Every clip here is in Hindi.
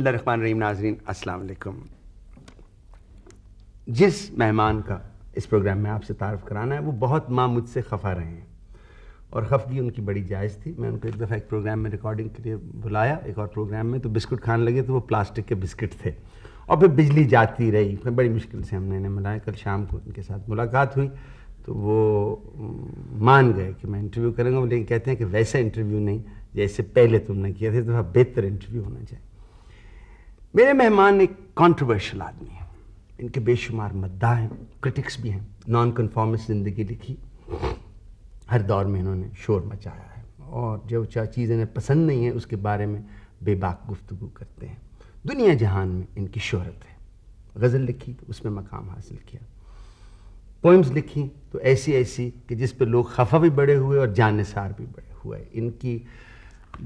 बसमीम नाजरीन असलकुम जिस मेहमान का इस प्रोग्राम में आपसे तारफ़ कराना है वो बहुत माँ मुझसे खफा रहे हैं और खफगी उनकी बड़ी जायज़ थी मैं उनको एक दफ़ा एक प्रोग्राम में रिकॉर्डिंग के लिए बुलाया एक और प्रोग्राम में तो बिस्कुट खाने लगे तो वो प्लास्टिक के बिस्किट थे और फिर बिजली जाती रही फिर बड़ी मुश्किल से हमने इन्हें मिलाया कल शाम को उनके साथ मुलाकात हुई तो वो मान गए कि मैं इंटरव्यू करूँगा लेकिन कहते हैं कि वैसा इंटरव्यू नहीं जैसे पहले तुमने किया था दफ़ा बेहतर इंटरव्यू होना चाहिए मेरे मेहमान एक कंट्रोवर्शियल आदमी है इनके बेशुमार मद्दा हैं क्रिटिक्स भी हैं नॉन कन्फॉर्मिस्ट ज़िंदगी लिखी हर दौर में इन्होंने शोर मचाया है और जो चार चीज़ इन्हें पसंद नहीं है उसके बारे में बेबाक गुफ्तु करते हैं दुनिया जहान में इनकी शहरत है गज़ल लिखी उसमें मकाम हासिल किया पोइम्स लिखी तो ऐसी ऐसी कि जिस पर लोग खफा भी बड़े हुए और जानसार भी बड़े हुए इनकी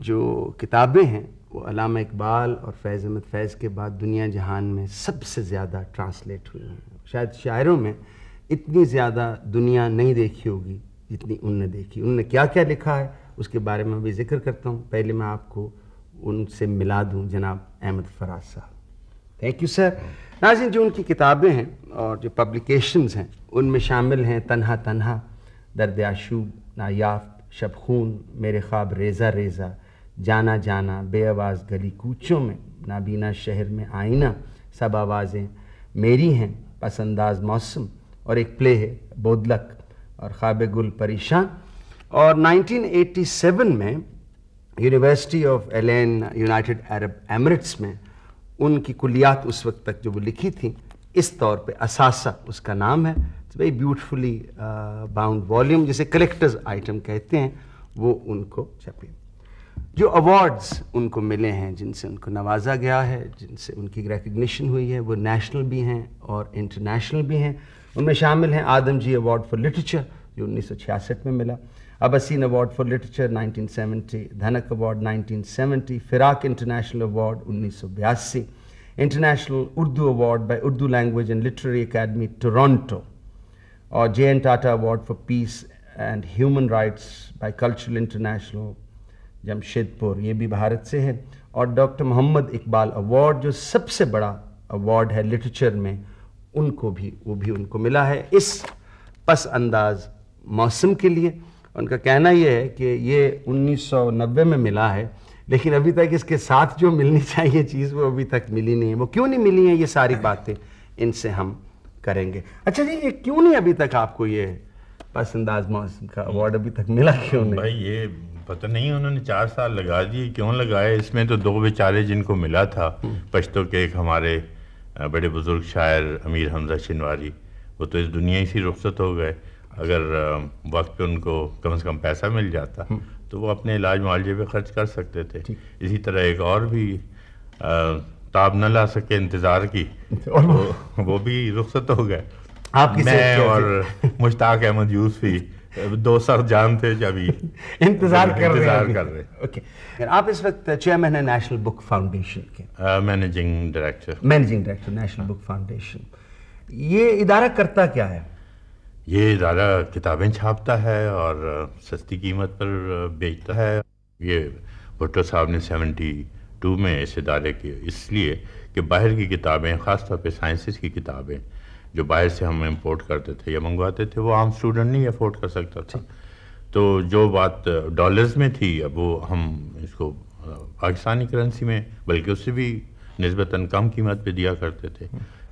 जो किताबें हैं वो अलामा इकबाल और फैज़ अहमद फैज़ के बाद दुनिया जहान में सबसे ज़्यादा ट्रांसलेट हुए हैं शायद शायरों में इतनी ज़्यादा दुनिया नहीं देखी होगी जितनी उनने देखी उनने क्या क्या लिखा है उसके बारे में भी जिक्र करता हूँ पहले मैं आपको उनसे मिला दूँ जनाब अहमद फराज साहब थैंक यू सर नाजिन जो उनकी किताबें हैं और जो पब्लिकेशंस हैं उनमें शामिल हैं तनहा तनहा दर्द आशूब नायाफ्त शबखून मेरे ख्वाब रेज़ा रेज़ा जाना जाना बेआवाज़ गली कूचों में नाबीना शहर में आईना सब आवाज़ें मेरी हैं पसंदाज मौसम और एक प्ले है बोदलक और ख्वाब गुल परेशान और 1987 में university of Al Ain United Arab Emirates में उनकी कुलियात उस वक्त तक जो वो लिखी थी इस तौर पे असासा उसका नाम है वेरी ब्यूटिफुली बाउंड वॉल्यूम जिसे कलेक्टर्स आइटम कहते हैं वो उनको छपे जो अवार्ड्स उनको मिले हैं जिनसे उनको नवाजा गया है जिनसे उनकी रिकग्निशन हुई है वो नेशनल भी हैं और इंटरनेशनल भी हैं उनमें शामिल हैं Adamjee award for literature जो उन्नीस में मिला अबसीन अवार्ड फॉर लिटरेचर 1970, धनक अवार्ड 1970, फिराक इंटरनेशनल अवार्ड उन्नीस international Urdu award by Urdu language and literary academy Toronto और J N Tata award for peace and human rights by cultural international Jamshedpur ये भी भारत से है और डॉक्टर मोहम्मद इकबाल अवार्ड जो सबसे बड़ा अवार्ड है लिटरेचर में उनको भी वो भी उनको मिला है इस पस अंदाज मौसम के लिए उनका कहना यह है कि ये 1990 में मिला है लेकिन अभी तक इसके साथ जो मिलनी चाहिए चीज़ वो अभी तक मिली नहीं है वो क्यों नहीं मिली है ये सारी बातें इनसे हम करेंगे अच्छा जी ये क्यों नहीं अभी तक आपको ये पसंदाज मौसम का अवार्ड अभी तक मिला क्यों नहीं भाई ये पता नहीं उन्होंने चार साल लगा दिए क्यों लगाए इसमें तो दो बेचारे जिनको मिला था पश्तो के एक हमारे बड़े बुज़ुर्ग शायर अमीर हमजा शिनवारी वो तो इस दुनिया ही से रुखसत हो गए अगर वक्त पे उनको कम से कम पैसा मिल जाता हम्म। तो वो अपने इलाज मुआवजे पे खर्च कर सकते थे इसी तरह एक और भी ताब न ला सके इंतज़ार की और वो, वो भी रुखसत हो गए आप मैं और मुश्ताक अहमद यूसफ़ी दो सर जान थे अभी इंतजार कर इंतजार कर रहे ओके okay. आप इस वक्त चेयरमैन है नेशनल बुक फाउंडेशन के managing director managing director national book foundation ये इदारा करता क्या है ये इदारा किताबें छापता है और uh, सस्ती कीमत पर uh, बेचता है ये भुट्टो साहब ने सेवेंटी टू में इस इदारे के इसलिए कि बाहर की किताबें ख़ासतौर पर साइंसिस की किताबें जो बाहर से हम इम्पोर्ट करते थे या मंगवाते थे वो आम स्टूडेंट नहीं अफोर्ड कर सकता था तो जो बात डॉलर्स uh, में थी अब वो हम इसको uh, पाकिस्तानी करेंसी में बल्कि उससे भी नस्बता कम कीमत पे दिया करते थे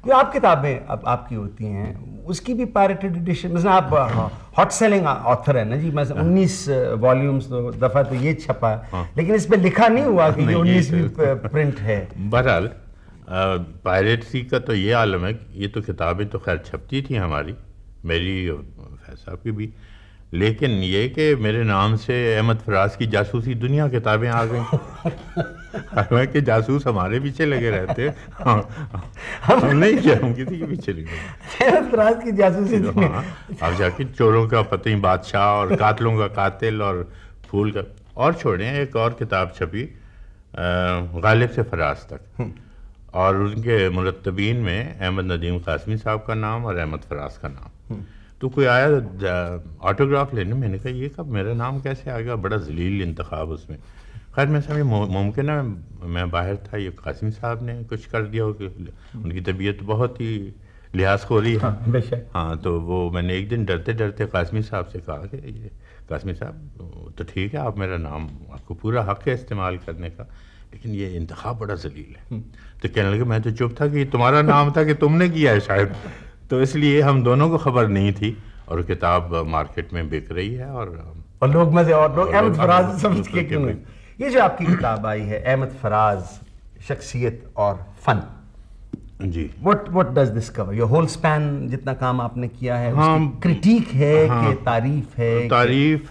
जो आप किताबें अब आप, आपकी होती हैं उसकी भी पायरेटेड एडिशन मतलब आप हॉट सेलिंग ऑथर है ना जी मैं मतलब हाँ। उन्नीस वॉल्यूम्स तो दफ़ा तो ये छपा हाँ। लेकिन इस पर लिखा नहीं हुआ कि ये उन्नीसवीं तो प्रिंट uh, है बहरहाल सी का तो ये आलम है ये तो किताबें तो खैर छपती थी हमारी मेरी और फैज साहब की भी लेकिन ये कि मेरे नाम से अहमद फराज की जासूसी दुनिया किताबें आ गई हालांकि जासूस हमारे पीछे लगे रहते हाँ, हम हाँ, हाँ, नहीं क्या हम किसी के पीछे लगे अहमद फराज की जासूसी हाँ अब जाके चोरों का पति बादशाह और कातलों का कातिल और फूल का और छोड़ें एक और किताब छपी गालिब से फराज तक और उनके मुरतबीन में अहमद नदीम कासमी साहब का नाम और अहमद फराज का नाम हम्म। तो कोई आया ऑटोग्राफ लेने मैंने कहा ये कब मेरा नाम कैसे आ गया बड़ा जलील इंतखब उसमें खैर मैं समझ मुमकिन है मैं बाहर था ये कासिम साहब ने कुछ कर दिया हो उनकी तबीयत बहुत ही लिहाज रही है हाँ, हाँ तो वो मैंने एक दिन डरते डरते कासमी साहब से कहा कि ये कासमी साहब तो ठीक है आप मेरा नाम आपको पूरा हक है इस्तेमाल करने का लेकिन ये इंतखा बड़ा जलील है हम्म। तो कहने लगे मैं तो चुप था कि तुम्हारा नाम था कि तुमने किया है शायद तो इसलिए हम दोनों को खबर नहीं थी और किताब मार्केट में बिक रही है और और लोग मजे और लोग अहमद फराज समझ के क्यों ये जो आपकी किताब आई है अहमद फराज शख्सियत और फन जी what what does this cover your whole span जितना काम आपने किया है हाँ, क्रिटिक है हाँ, कि तारीफ है तारीफ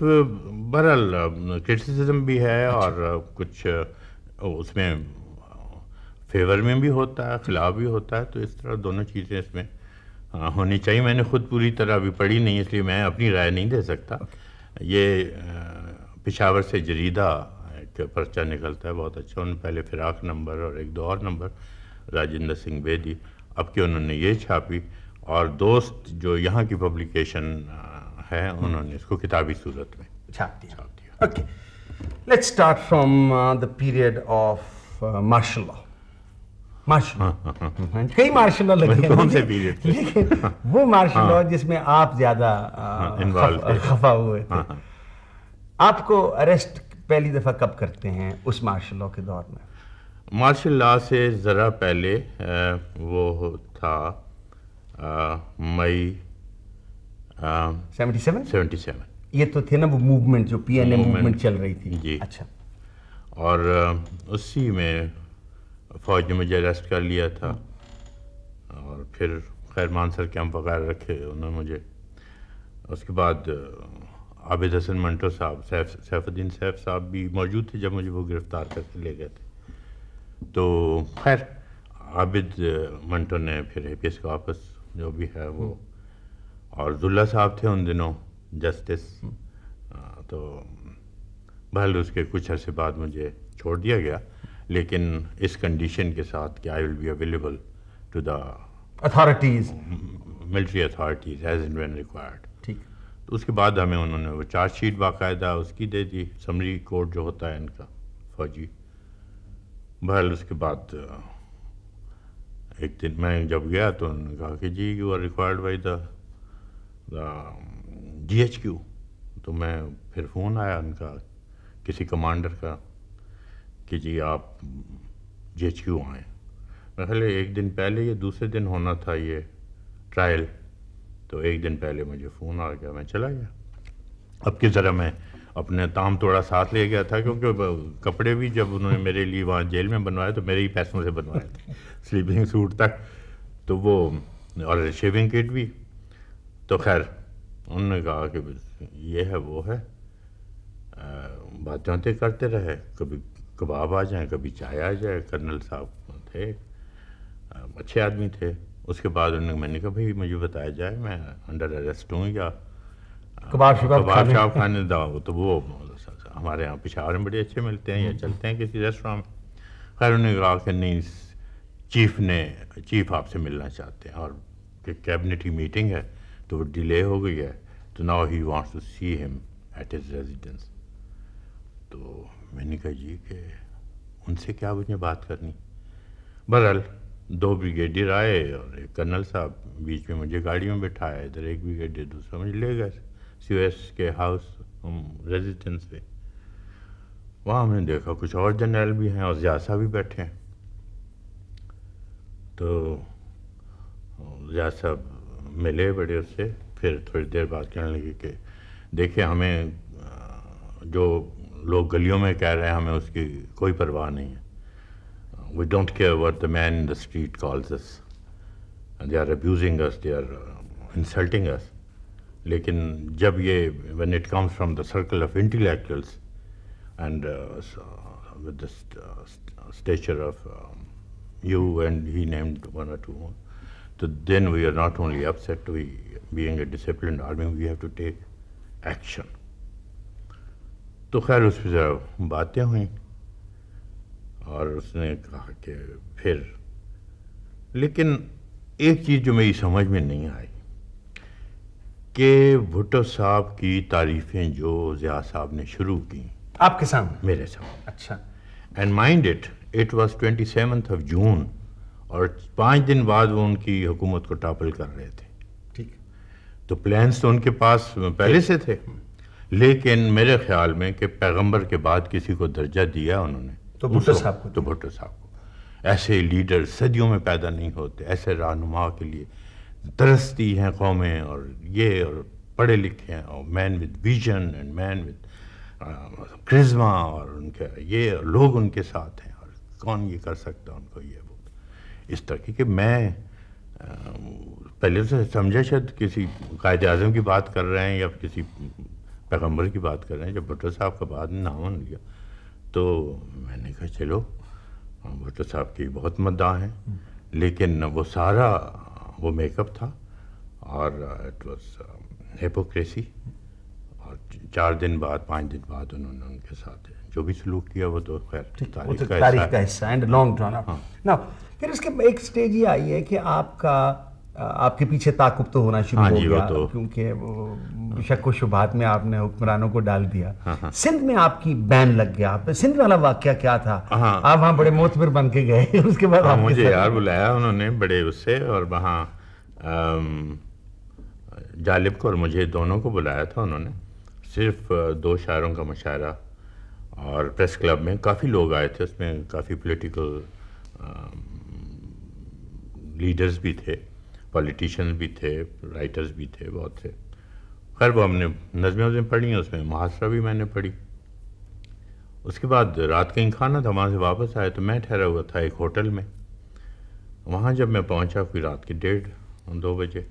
बरल क्रिटिसिज्म भी है अच्छा। और कुछ उसमें फेवर में भी होता है खिलाफ भी होता है तो इस तरह दोनों चीज़ें इसमें होनी चाहिए मैंने खुद पूरी तरह अभी पढ़ी नहीं इसलिए मैं अपनी राय नहीं दे सकता ये पिशावर से जरीदा का पर्चा निकलता है बहुत अच्छा उन्होंने पहले फिराक नंबर और एक दो और नंबर राजेंद्र सिंह बेदी अब कि उन्होंने ये छापी और दोस्त जो यहाँ की पब्लिकेशन है उन्होंने इसको किताबी सूरत में छाप दिया छाप दिया okay let's start from the period of martial law martial हाँ, हाँ, हाँ, कई मार्शल लॉ लगे कौन से पीरियड लेकिन वो मार्शल लॉ जिसमें आप ज्यादा खफा हुए थे आपको अरेस्ट पहली दफा कब करते हैं उस मार्शल लॉ के दौर में मार्शल लॉ से ज़रा पहले वो था May seventy seven seventy seven ये तो थे ना वो मूवमेंट जो पी एन ए मूवमेंट चल रही थी जी अच्छा और उसी में फौज ने मुझे अरेस्ट कर लिया था और फिर खैर मानसर कैंप वगैरह रखे उन्होंने मुझे उसके बाद आबिद हसन मंटो साहब सैफ सैफुद्दीन सैफ साहब भी मौजूद थे जब मुझे वो गिरफ़्तार करके ले गए थे तो खैर आबिद मंटो ने फिर ए पी वापस जो भी है वो और दुल्ला साहब थे उन दिनों जस्टिस तो बहल उसके कुछ अर्से बाद मुझे छोड़ दिया गया लेकिन इस कंडीशन के साथ कि I will be available to the authorities military authorities as and when required ठीक तो उसके बाद हमें उन्होंने वो चार्जशीट बाकायदा उसकी दे दी समरी कोर्ट जो होता है इनका फौजी बहल उसके बाद एक दिन मैं जब गया तो उन्होंने कहा कि जी you are required by the G H Q तो मैं फिर फ़ोन आया उनका किसी कमांडर का कि जी आप जे एच क्यू आएँ मैं खाले एक दिन पहले या दूसरे दिन होना था ये ट्रायल तो एक दिन पहले मुझे फ़ोन आ गया मैं चला गया अब कि ज़रा मैं अपने ताम थोड़ा साथ ले गया था क्योंकि कपड़े भी जब उन्होंने मेरे लिए वहाँ जेल में बनवाए तो मेरे ही पैसों से बनवाए थे स्लीपिंग सूट तक तो वो और शेविंग किट भी तो खैर उन्होंने कहा कि ये है वो है बातें करते रहे कभी कबाब आ जाए कभी चाय आ जाए कर्नल साहब थे अच्छे आदमी थे उसके बाद उन्होंने मैंने कहा भाई मुझे बताया जाए मैं अंडर अरेस्ट हूँ या कबाब कबाब शाह खाने दवा तो वो हमारे यहाँ पिशावर में बड़े अच्छे मिलते हैं या हम्म। चलते हैं किसी रेस्टोरेंट में खैर उन्होंने कहा कि नहीं चीफ ने चीफ आपसे मिलना चाहते हैं और कैबिनेट की मीटिंग है तो वो डिले हो गई है तो now he wants to see him at his residence तो मैंने कहा जी के उनसे क्या मुझे बात करनी बहरहाल दो ब्रिगेडियर आए और एक कर्नल साहब बीच में मुझे गाड़ी में बैठाया इधर एक ब्रिगेडियर दूसरा मुझे ले गए सी के हाउस रेजिडेंस पे वहाँ हमने देखा कुछ और जनरल भी हैं और ज़िया भी बैठे हैं तो ज़िया साहब मिले बड़े उससे फिर थोड़ी देर बाद कहने लगे कि देखिए हमें जो लोग गलियों में कह रहे हैं हमें उसकी कोई परवाह नहीं है we don't care what the man in the street calls us they are abusing us they are insulting us लेकिन जब ये when it comes from the circle of intellectuals and with stature of you and he named one or two तो then we are not only upset we being a discipline army we have to take action तो खैर उस पर बातें हुई और उसने कहा कि फिर लेकिन एक चीज़ जो मेरी समझ में नहीं आई कि भुट्टो साहब की तारीफ़ें जो ज़िया साहब ने शुरू की आपके सामने मेरे सामने अच्छा and mind it it was twenty seventh of June और पाँच दिन बाद वो उनकी हुकूमत को टापल कर रहे थे ठीक तो प्लान्स तो उनके पास पहले से थे हम्म। लेकिन मेरे ख्याल में कि पैगंबर के बाद किसी को दर्जा दिया उन्होंने तो भुट्टो साहब को तो भुट्टो साहब को ऐसे लीडर सदियों में पैदा नहीं होते ऐसे रहनुमा के लिए तरसती हैं कौमें और ये और पढ़े लिखे हैं और man with vision and man with charisma और उनके ये और लोग उनके साथ हैं और कौन ये कर सकता उनको ये वो इस तरह कि मैं पहले से तो समझा शायद किसी कायद अजम की बात कर रहे हैं या किसी पैगम्बर की बात कर रहे हैं जब भुट्टो साहब का बाद में नाम लिया तो मैंने कहा चलो भुट्टो साहब की बहुत मद्दा हैं लेकिन वो सारा वो मेकअप था और इट वॉज हेपोक्रेसी और चार दिन बाद पाँच दिन बाद उन्होंने उनके साथ जो भी सलूक किया वो तो खैर तारीख तो का हिस्सा एंड लॉन्ग ड्रॉन ना फिर इसके एक स्टेज ये आई है कि आपका आपके पीछे ताकुब तो होना शुरू हाँ हो गया तो। क्योंकि शक शुभात में आपने हुक्मरानों को डाल दिया हाँ, हाँ। सिंध में आपकी बैन लग गया आप सिंध वाला वाक्य क्या था हाँ। आप वहाँ बड़े मोतबिर बन के गए उसके बाद हाँ, मुझे यार बुलाया उन्होंने बड़े उससे और वहाँ जालिब को और मुझे दोनों को बुलाया था उन्होंने सिर्फ दो शायरों का मुशायरा और प्रेस क्लब में काफ़ी लोग आए थे उसमें काफ़ी पोलिटिकल लीडर्स भी थे पॉलिटिशन भी थे राइटर्स भी थे बहुत से खैर वो हमने नज़में वज़में पढ़ी हैं उसमें मुहासरा भी मैंने पढ़ी उसके बाद रात कहीं खाना था वहाँ से वापस आए तो मैं ठहरा हुआ था एक होटल में वहाँ जब मैं पहुँचा कोई रात के डेढ़ दो बजे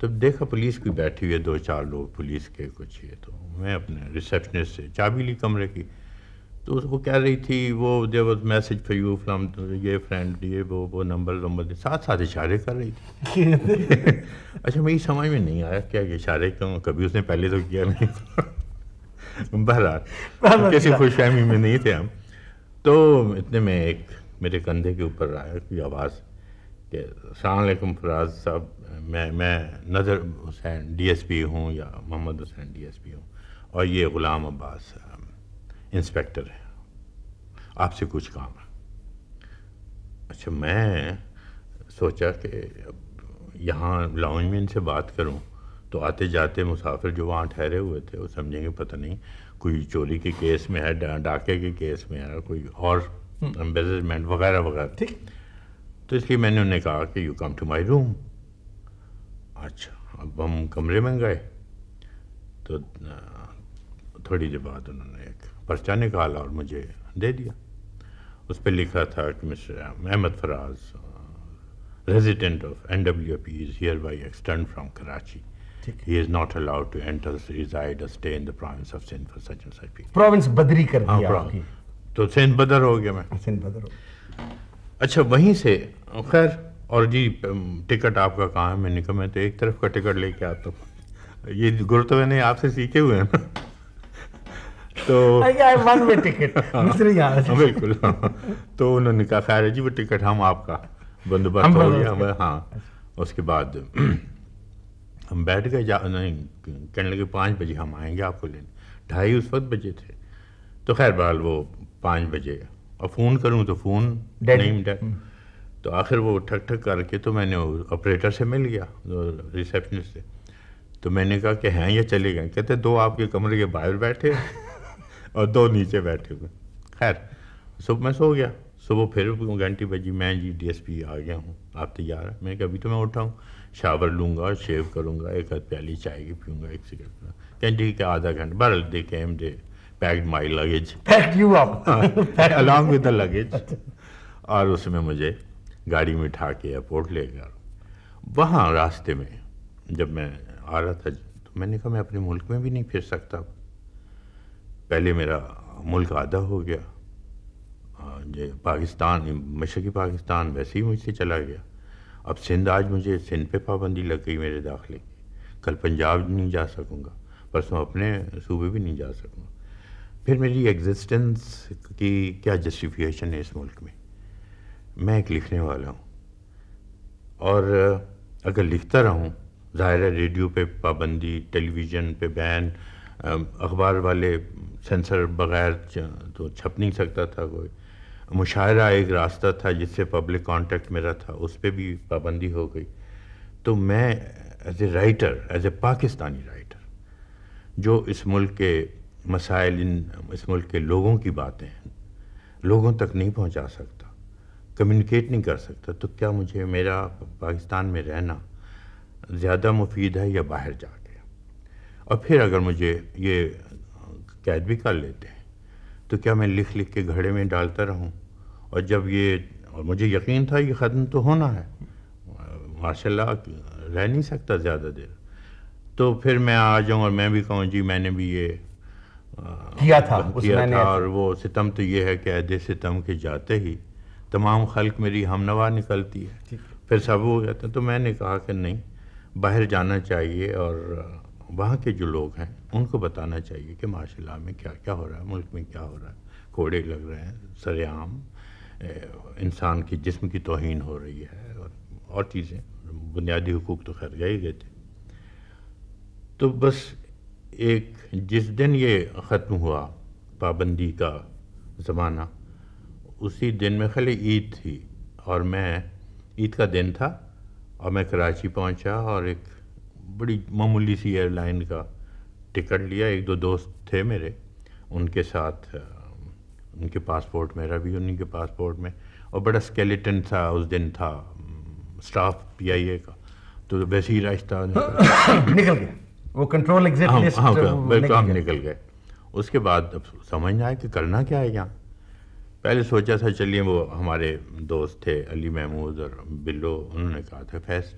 तो देखा पुलिस की बैठी हुई है दो चार लोग पुलिस के कुछ ये तो मैं अपने रिसेप्शनिस्ट से चाबी ली कमरे की तो उसको कह रही थी वो there was message for you from ये फ्रेंड ये वो वो नंबर नंबर साथ साथ इशारे कर रही थी अच्छा मेरी समझ में नहीं आया क्या इशारे क्यों कभी उसने पहले तो किया नहीं बहरहाल किसी खुशहमी में नहीं थे हम तो इतने में एक मेरे कंधे के ऊपर आया की आवाज़ कि सलामकुम फराज साहब मैं मैं नज़र हुसैन डी एस पी हूँ या Mohammad Hussain D S P हूँ और ये ग़ुलाम अब्बास साहब इंस्पेक्टर है आपसे कुछ काम है अच्छा मैं सोचा कि यहाँ लाउंज में इनसे बात करूँ तो आते जाते मुसाफिर जो वहाँ ठहरे हुए थे वो समझेंगे पता नहीं कोई चोरी के केस में है डाके के केस में है कोई और एम्बेजमेंट वगैरह वगैरह ठीक तो इसलिए मैंने उन्हें कहा कि you come to my room अच्छा अब हम कमरे में गए तो थोड़ी देर बाद उन्होंने एक पर्चा निकाला और मुझे दे दिया उस पर लिखा था कि mister Ahmad Faraz resident resident of NWP is hereby externed from Karachi. He is not allowed to enter, reside, or stay in the province of Sindh for such and such people. Province बदरी कर दिया आपकी. तो सिंध बदर हो गया मैं. सिंध बदर हो. अच्छा वहीं से खैर और जी टिकट आपका कहाँ है मैंने कहा मैं तो एक तरफ का टिकट लेके आता हूँ ये गुरु तो मैंने आपसे सीखे हुए हैं तो वन वे टिकट बिल्कुल हाँ। तो उन्होंने कहा खैर जी वो टिकट हम आपका बंदोबस्त हो गया हमें हाँ उसके बाद हम बैठ गए जा नहीं कहने लगे पाँच बजे हम आएंगे आपको लेने ढाई उस वक्त बजे थे तो खैर बहाल वो पाँच बजे और फ़ोन करूँ तो फ़ोन नहीं हम्म। तो आखिर वो ठक ठक करके तो मैंने ऑपरेटर से मिल गया रिसेप्शनिस्ट से तो मैंने कहा कि हैं या चले गए कहते दो आपके कमरे के बाहर बैठे और दो नीचे बैठे हुए खैर सुबह मैं सो गया सुबह फिर घंटी बजी मैं जी डीएसपी आ गया हूँ आप तैयार हैं मैं कभी तो मैं उठाऊँ शावर लूँगा शेव करूँगा एक हाथ प्याली चाय की पीऊँगा एक सिगरेट कहें ठीक है आधा घंटा बरल दे के एम they packed my luggage pack you up हाँ, अलॉन्ग विद द लगेज और उसमें मुझे गाड़ी में उठा के एयरपोर्ट ले गया वहाँ रास्ते में जब मैं आ रहा था तो मैंने कहा मैं अपने मुल्क में भी नहीं फिर सकता पहले मेरा मुल्क आधा हो गया पाकिस्तान मशरक़ी पाकिस्तान वैसे ही मुझसे चला गया अब सिंध आज मुझे सिंध पे पाबंदी लग गई मेरे दाखिले की कल पंजाब नहीं जा सकूँगा परसों अपने सूबे भी नहीं जा सकूँगा फिर मेरी एग्जिस्टेंस की क्या जस्टिफिकेशन है इस मुल्क में मैं एक लिखने वाला हूँ और अगर लिखता रहूँ ज़ाहिर रेडियो पे पाबंदी टेलीविज़न पे बैन अखबार वाले सेंसर बगैर तो छप नहीं सकता था कोई मुशायरा एक रास्ता था जिससे पब्लिक कांटेक्ट मेरा था उस पर भी पाबंदी हो गई तो मैं as a writer as a Pakistani writer जो इस मुल्क के मसाइल इन इस मुल्क के लोगों की बातें लोगों तक नहीं पहुंचा सकता कम्युनिकेट नहीं कर सकता तो क्या मुझे मेरा पाकिस्तान में रहना ज़्यादा मुफीद है या बाहर जाना और फिर अगर मुझे ये कैद भी कर लेते हैं तो क्या मैं लिख लिख के घड़े में डालता रहूं और जब ये और मुझे यकीन था ये ख़त्म तो होना है माशाल्लाह रह नहीं सकता ज़्यादा देर तो फिर मैं आ जाऊँ और मैं भी कहूँ जी मैंने भी ये किया था किया था और वो सितम तो ये है कि अहद सितम के जाते ही तमाम खल्क मेरी हमनवा निकलती है फिर सब हो हैं तो मैंने कहा कि नहीं बाहर जाना चाहिए और वहाँ के जो लोग हैं उनको बताना चाहिए कि मार्शल में क्या क्या हो रहा है मुल्क में क्या हो रहा है कोड़े लग रहे हैं सरेआम इंसान की जिस्म की तोहन हो रही है और और चीज़ें बुनियादी हकूक़ तो खैर गए गए थे तो बस एक जिस दिन ये ख़त्म हुआ पाबंदी का ज़माना उसी दिन में खाली ईद थी और मैं ईद का दिन था और मैं कराची पहुंचा और एक बड़ी मामूली सी एयरलाइन का टिकट लिया एक दो दोस्त थे मेरे उनके साथ उनके पासपोर्ट मेरा भी उन्हीं के पासपोर्ट में और बड़ा स्केलेटन था उस दिन था स्टाफ पीआईए का तो वैसे ही रास्ता निकल गया वो हाँ, हाँ, हाँ, कंट्रोल एग्जिट निकल गए उसके बाद अब समझ ना आया कि करना क्या है यहाँ पहले सोचा था चलिए वो हमारे दोस्त थे अली महमूद और बिल्लो उन्होंने कहा था फैस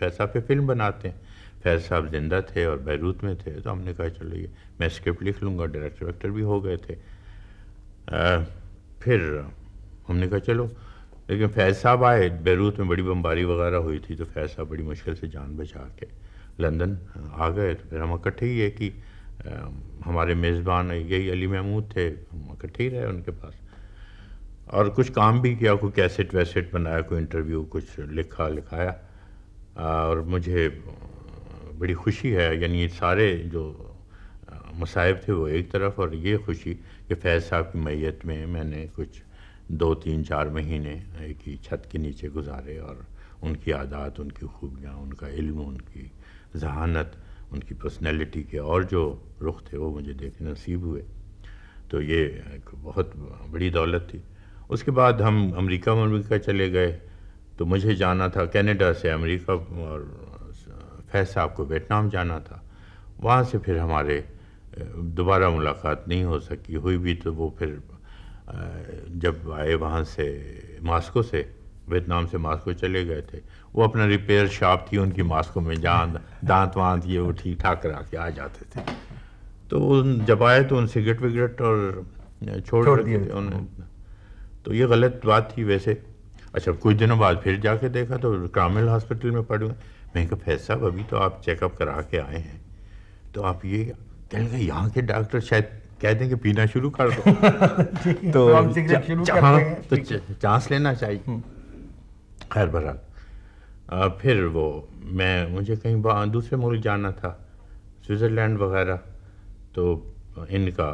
फैसा पे फिल्म बनाते हैं फैज साहब जिंदा थे और बैरूत में थे तो हमने कहा चलो ये मैं स्क्रिप्ट लिख लूँगा डायरेक्टर वैक्टर भी हो गए थे आ, फिर हमने कहा चलो लेकिन फैज साहब आए बैरूत में बड़ी बमबारी वगैरह हुई थी तो फैज साहब बड़ी मुश्किल से जान बचा के लंदन आ गए तो फिर हम इकट्ठे ही है कि आ, हमारे मेज़बान यही अली महमूद थे हम इकट्ठे ही रहे उनके पास और कुछ काम भी किया कोई कैसेट वैसेट बनाया कोई इंटरव्यू कुछ लिखा लिखाया और मुझे बड़ी खुशी है यानी सारे जो मसाइब थे वो एक तरफ और ये खुशी कि फैज़ साहब की मैत में मैंने कुछ दो तीन चार महीने एक ही छत के नीचे गुजारे और उनकी आदत उनकी खूबियाँ उनका इल्म उनकी जहानत उनकी पर्सनैलिटी के और जो रुख थे वो मुझे देखने नसीब हुए तो ये एक बहुत बड़ी दौलत थी उसके बाद हम अमेरिका अमरीका चले गए तो मुझे जाना था कनाडा से अमेरिका और फैज साहब को वियतनाम जाना था वहाँ से फिर हमारे दोबारा मुलाकात नहीं हो सकी हुई भी तो वो फिर जब आए वहाँ से मास्को से वियतनाम से मास्को चले गए थे वो अपना रिपेयर शॉप थी उनकी मास्को में जान दांत वांत ये वो ठीक ठाक करा के आ जाते थे तो जब आए तो उन सिगरेट विगरेट और छोड़, छोड़ दिए तो ये गलत बात थी वैसे अच्छा कुछ दिनों बाद फिर जाके देखा तो कामिल हॉस्पिटल में पड़े मैंने कहा फैज साहब अभी तो आप चेकअप करा के आए हैं तो आप ये कहने लगे यहाँ के डॉक्टर शायद कह दें कि पीना शुरू कर दो तो हाँ तो चांस लेना चाहिए हम्म। खैर बहरहाल फिर वो मैं मुझे कहीं दूसरे मुल्क जाना था स्विट्ज़रलैंड वगैरह तो इनका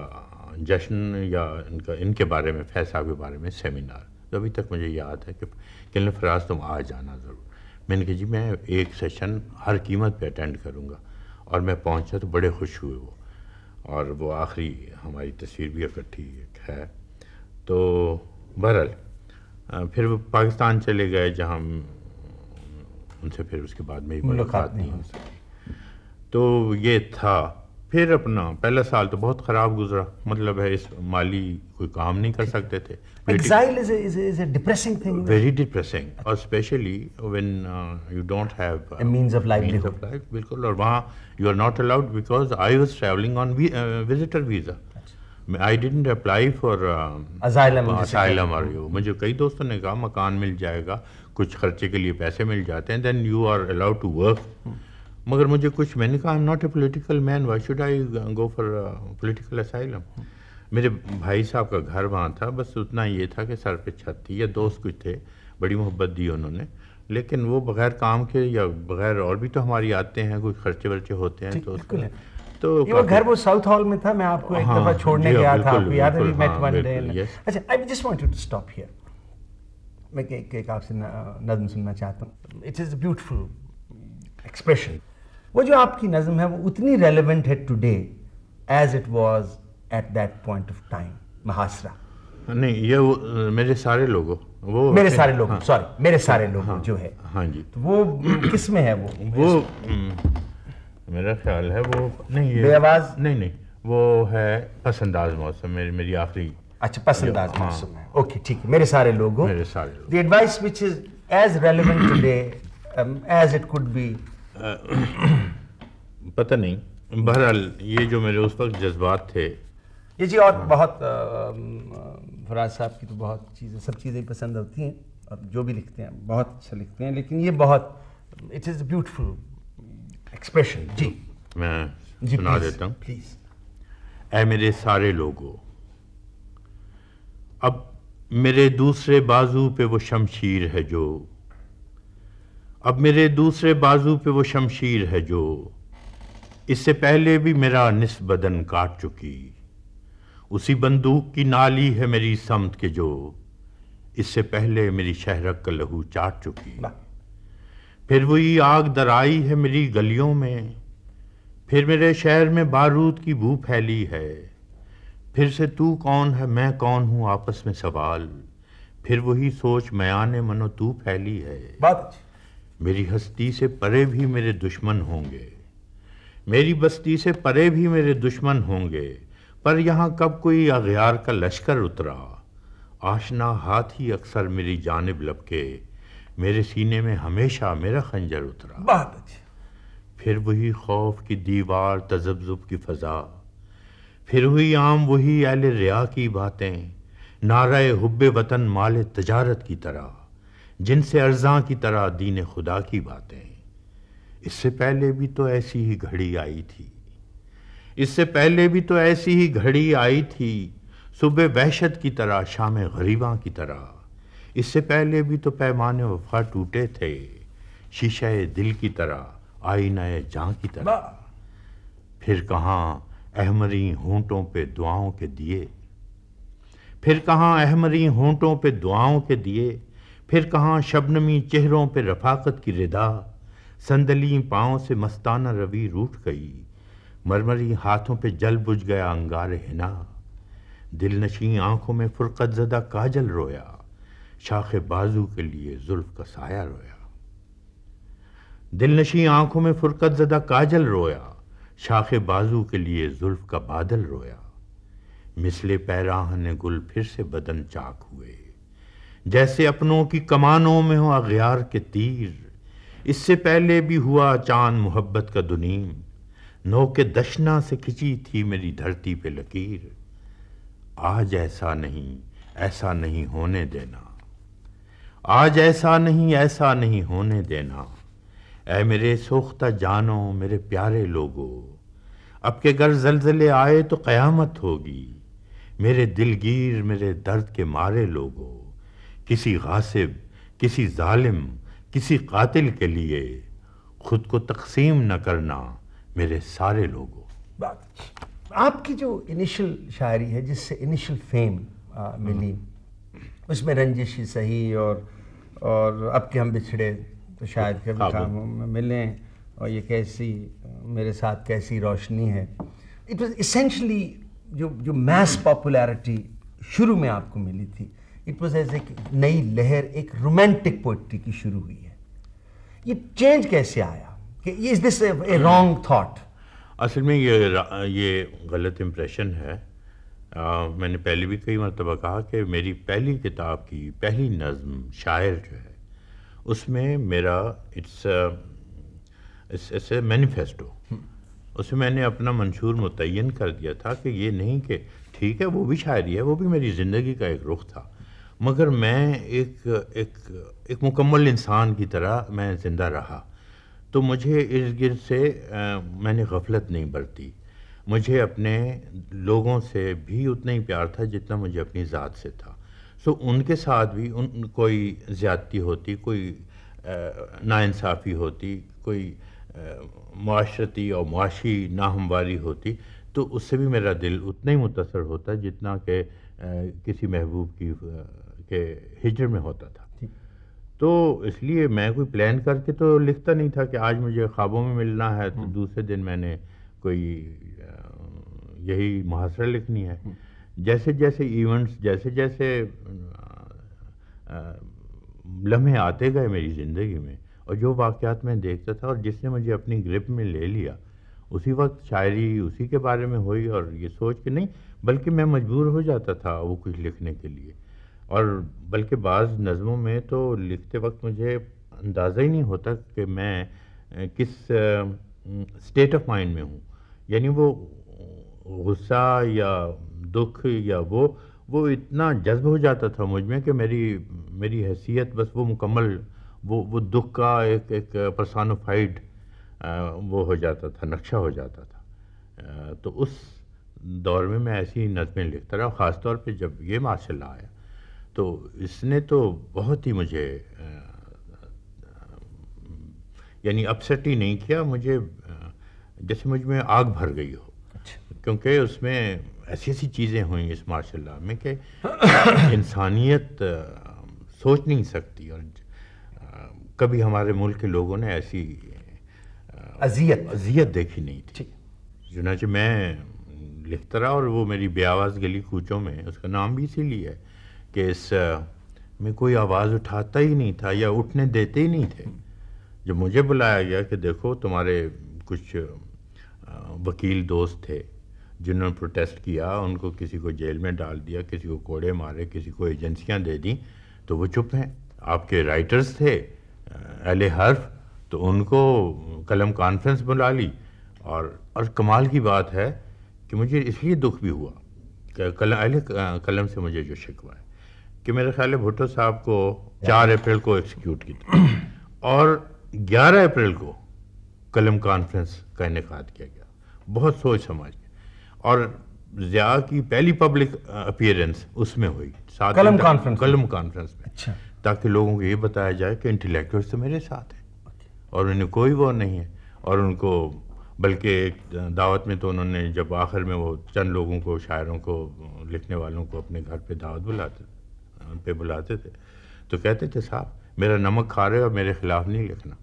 जश्न या इनका इनके बारे में फैज के बारे में सेमिनार तो अभी तक मुझे याद है कि कहने फराज तुम आ जाना ज़रूर मैंने कहा जी मैं एक सेशन हर कीमत पे अटेंड करूँगा और मैं पहुँचा तो बड़े खुश हुए वो और वो आखिरी हमारी तस्वीर भी इकट्ठी है तो बहरहाल फिर वो पाकिस्तान चले गए जहाँ उनसे फिर उसके बाद में मुलाकात नहीं हो सकी तो ये था फिर अपना पहला साल तो बहुत खराब गुजरा मतलब है इस माली कोई काम नहीं कर सकते थे मुझे कई दोस्तों ने कहा मकान मिल जाएगा कुछ खर्चे के लिए पैसे मिल जाते हैं then you are allowed to work मगर मुझे कुछ मैंने कहा I am not a political man why should I go for political asylum मेरे भाई साहब का घर वहाँ था बस उतना ये था कि सर पे छत थी या दोस्त कुछ थे बड़ी मोहब्बत दी उन्होंने लेकिन वो बगैर काम के या बगैर और भी तो हमारी आते हैं कुछ खर्चे वर्चे होते हैं तो उसको तो ये वो घर वो साउथ हॉल में था मैं आपको हाँ, एक दफा छोड़ने गया हाँ, था आपको याद है मेट वन डे अच्छा I just want to stop here मैं एक एक आपसे नज्म सुनना चाहता हूँ इट इज़ ब्यूटीफुल एक्सप्रेशन वो जो आपकी नज्म है वो उतनी रेलिवेंट है today as it was at that point of time महासरा नहीं ये वो, मेरे सारे लोगों वो मेरे सारे लोग हाँ, सॉरी मेरे हाँ, सारे लोग हाँ, जो है हाँ जी तो वो किस में है वो वो हम्म, मेरा ख्याल है वो नहीं ये आवाज नहीं नहीं वो है पसंदाज मौसम मेरी मेरी आखिरी अच्छा पसंदाज हाँ। मौसम है ओके ठीक है मेरे सारे लोगों मेरे सारे लोग the advice which is as relevant today as it could be पता नहीं बहरहाल ये जो मेरे उस वक्त जज्बात थे ये जी और बहुत फराज साहब की तो बहुत चीज़ें सब चीज़ें पसंद होती हैं और जो भी लिखते हैं बहुत अच्छा लिखते हैं लेकिन ये बहुत इट इज़ ब्यूटिफुल एक्सप्रेशन जी मैं जी सुना देता हूँ प्लीज़ ऐ मेरे सारे लोगों अब मेरे दूसरे बाजू पे वो शमशीर है जो अब मेरे दूसरे बाजू पे वो शमशीर है जो इससे पहले भी मेरा निस्फ बदन काट चुकी उसी बंदूक की नाली है मेरी समत के जो इससे पहले मेरी शहरक का लहू चाट चुकी फिर वही आग दराई है मेरी गलियों में फिर मेरे शहर में बारूद की भू फैली है फिर से तू कौन है मैं कौन हूँ आपस में सवाल फिर वही सोच मयाने मनो तू फैली है बात अच्छी मेरी हस्ती से परे भी मेरे दुश्मन होंगे मेरी बस्ती से परे भी मेरे दुश्मन होंगे पर यहाँ कब कोई अगियार का लश्कर उतरा आशना हाथ ही अक्सर मेरी जानब लपके मेरे सीने में हमेशा मेरा खंजर उतरा बहुत अच्छी फिर वही खौफ की दीवार तजब्जुब की फ़ज़ा फिर हुई आम वही अहल रिया की बातें नारा हुब्बे वतन माल तजारत की तरह जिनसे अर्जा की तरह दीन खुदा की बातें इससे पहले भी तो ऐसी ही घड़ी आई थी इससे पहले भी तो ऐसी ही घड़ी आई थी सुबह वहशत की तरह शाम गरीबा की तरह इससे पहले भी तो पैमाने वफा टूटे थे शीशे दिल की तरह आईनाए जहाँ की तरह फिर कहाँ अहमरी होंटों पे दुआओं के दिए फिर कहाँ अहमरी होंटों पे दुआओं के दिए फिर कहाँ शबनमी चेहरों पे रफाकत की रिदा संदली पाँव से मस्ताना रवि रूठ गई मरमरी हाथों पे जल बुझ गया अंगार हिना दिल नशी आँखों में फुरकत ज़दा काजल रोया शाख बाजू के लिए जुल्फ का साया रोया दिल नशी आँखों में फुरकत ज़दा काजल रोया शाख बाजू के लिए जुल्फ का बादल रोया मिसले पैराहन गुल फिर से बदन चाक हुए जैसे अपनों की कमानों में हो अगियार के तीर इससे पहले भी हुआ चांद मोहब्बत का दुनीम नो के दशना से खिंची थी मेरी धरती पे लकीर आज ऐसा नहीं ऐसा नहीं होने देना आज ऐसा नहीं ऐसा नहीं होने देना ऐ मेरे सोख्ता जानो मेरे प्यारे लोगो अब के घर जलजले आए तो क़यामत होगी मेरे दिलगीर मेरे दर्द के मारे लोगों किसी गासिब किसी जालिम किसी कातिल के लिए खुद को तकसीम न करना मेरे सारे लोगों बात आपकी जो इनिशियल शायरी है जिससे इनिशियल फेम मिली हम्म। उसमें रंजिशी सही और और अब के हम बिछड़े तो शायद कभी काम मिलें और ये कैसी मेरे साथ कैसी रोशनी है इट वॉज इसेंशली जो जो मैस पॉपुलैरिटी शुरू में आपको मिली थी इट वॉज एज एक नई लहर एक रोमांटिक पोइट्री की शुरू हुई है ये चेंज कैसे आया कि is this a wrong thought असल में ये ये गलत इम्प्रेशन है आ, मैंने पहले भी कई मरतबा कहा कि मेरी पहली किताब की पहली नज़म शायर जो है उसमें मेरा इट्स इट्स ए मैनिफेस्टो उसमें मैंने अपना मंशूर मुतन कर दिया था कि ये नहीं कि ठीक है वो भी शायरी है वो भी मेरी ज़िंदगी का एक रुख था मगर मैं एक एक एक मुकम्मल इंसान की तरह मैं ज़िंदा रहा तो मुझे इर्द गिर्द से आ, मैंने गफलत नहीं बरती मुझे अपने लोगों से भी उतना ही प्यार था जितना मुझे अपनी ज़ात से था सो उनके साथ भी उन कोई ज़्यादती होती कोई नाानसाफ़ी होती कोई माशरती और मुआशी नाहमवारी होती तो उससे भी मेरा दिल उतना ही मुतासर होता जितना कि किसी महबूब की के हिजर में होता था तो इसलिए मैं कोई प्लान करके तो लिखता नहीं था कि आज मुझे ख्वाबों में मिलना है तो हम्म। दूसरे दिन मैंने कोई यही मुहासरा लिखनी है हम्म। जैसे जैसे इवेंट्स जैसे जैसे लम्हे आते गए मेरी ज़िंदगी में और जो वाक़ात मैं देखता था और जिसने मुझे अपनी ग्रिप में ले लिया उसी वक्त शायरी उसी के बारे में हुई और ये सोच के नहीं बल्कि मैं मजबूर हो जाता था वो कुछ लिखने के लिए और बल्कि बाज़ नज़मों में तो लिखते वक्त मुझे अंदाज़ा ही नहीं होता कि मैं किस स्टेट ऑफ माइंड में हूँ यानी वो गुस्सा या दुख या वो वो इतना जज्ब हो जाता था मुझ में कि मेरी मेरी हैसियत बस वो मुकम्मल वो वो दुख का एक एक पर्सानोफाइड वो हो जाता था नक्शा हो जाता था तो उस दौर में मैं ऐसी नज़में लिखता रहा ख़ास तौर पे जब ये माशा आया तो इसने तो बहुत ही मुझे यानी अपसेट ही नहीं किया मुझे जैसे मुझ में आग भर गई हो अच्छा। क्योंकि उसमें ऐसी ऐसी चीज़ें हुई इस मार्शल में कि इंसानियत सोच नहीं सकती और कभी हमारे मुल्क के लोगों ने ऐसी अजियत अजियत देखी नहीं थी चुनाचे मैं लिखता रहा और वो मेरी ब्यावाज गली कूचों में उसका नाम भी इसीलिए है केस में कोई आवाज़ उठाता ही नहीं था या उठने देते ही नहीं थे जब मुझे बुलाया गया कि देखो तुम्हारे कुछ वकील दोस्त थे जिन्होंने प्रोटेस्ट किया उनको किसी को जेल में डाल दिया किसी को कोड़े मारे किसी को एजेंसियां दे दी तो वो चुप हैं आपके राइटर्स थे एल हर्फ तो उनको कलम कॉन्फ्रेंस बुला ली और और कमाल की बात है कि मुझे इसलिए दुख भी हुआ कि कलम से मुझे जो शिकवा है कि मेरे ख्याल है भुट्टो साहब को चार अप्रैल को एक्सिक्यूट किया और ग्यारह अप्रैल को कलम कॉन्फ्रेंस का इनका किया गया बहुत सोच समझ के और जिया की पहली पब्लिक अपियरेंस उसमें हुई साथ कलम कॉन्फ्रेंस कलम कॉन्फ्रेंस में अच्छा ताकि लोगों को ये बताया जाए कि इंटेलेक्चुअल्स तो मेरे साथ हैं अच्छा। और उन्हें कोई वो नहीं है और उनको बल्कि एक दावत में तो उन्होंने जब आखिर में वो चंद लोगों को शायरों को लिखने वालों को अपने घर पे दावत बुलाते हम पे बुलाते थे तो कहते थे साहब मेरा नमक खा रहे हो मेरे ख़िलाफ़ नहीं लिखना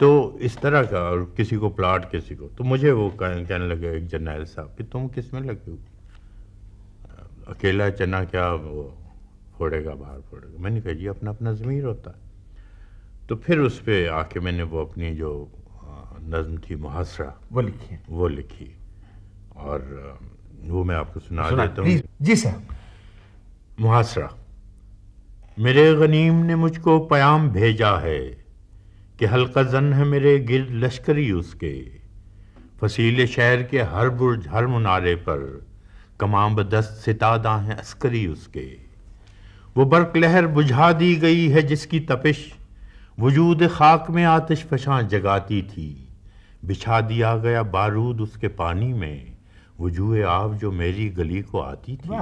तो इस तरह का और किसी को प्लाट किसी को तो मुझे वो कहने लगे एक जनरल साहब कि तुम किस में लगे हो अकेला चना क्या वो फोड़ेगा बाहर फोड़ेगा मैंने कहा जी अपना अपना ज़मीर होता है तो फिर उस पर आके मैंने वो अपनी जो नज़म थी मुहासरा वो लिखी वो लिखी और वो मैं आपको सुना, सुना देता हूँ जी सर मुहासरा मेरे गनीम ने मुझको पयाम भेजा है कि हल्का जन है मेरे गिर लश्करी उसके फसीले शहर के हर बुर्ज हर मुनारे पर कमाम दस्त सितादा हैं अस्करी उसके वो बर्क लहर बुझा दी गई है जिसकी तपिश वजूद खाक में आतिश फशां जगाती थी बिछा दिया गया बारूद उसके पानी में वजूह आव जो मेरी गली को आती थी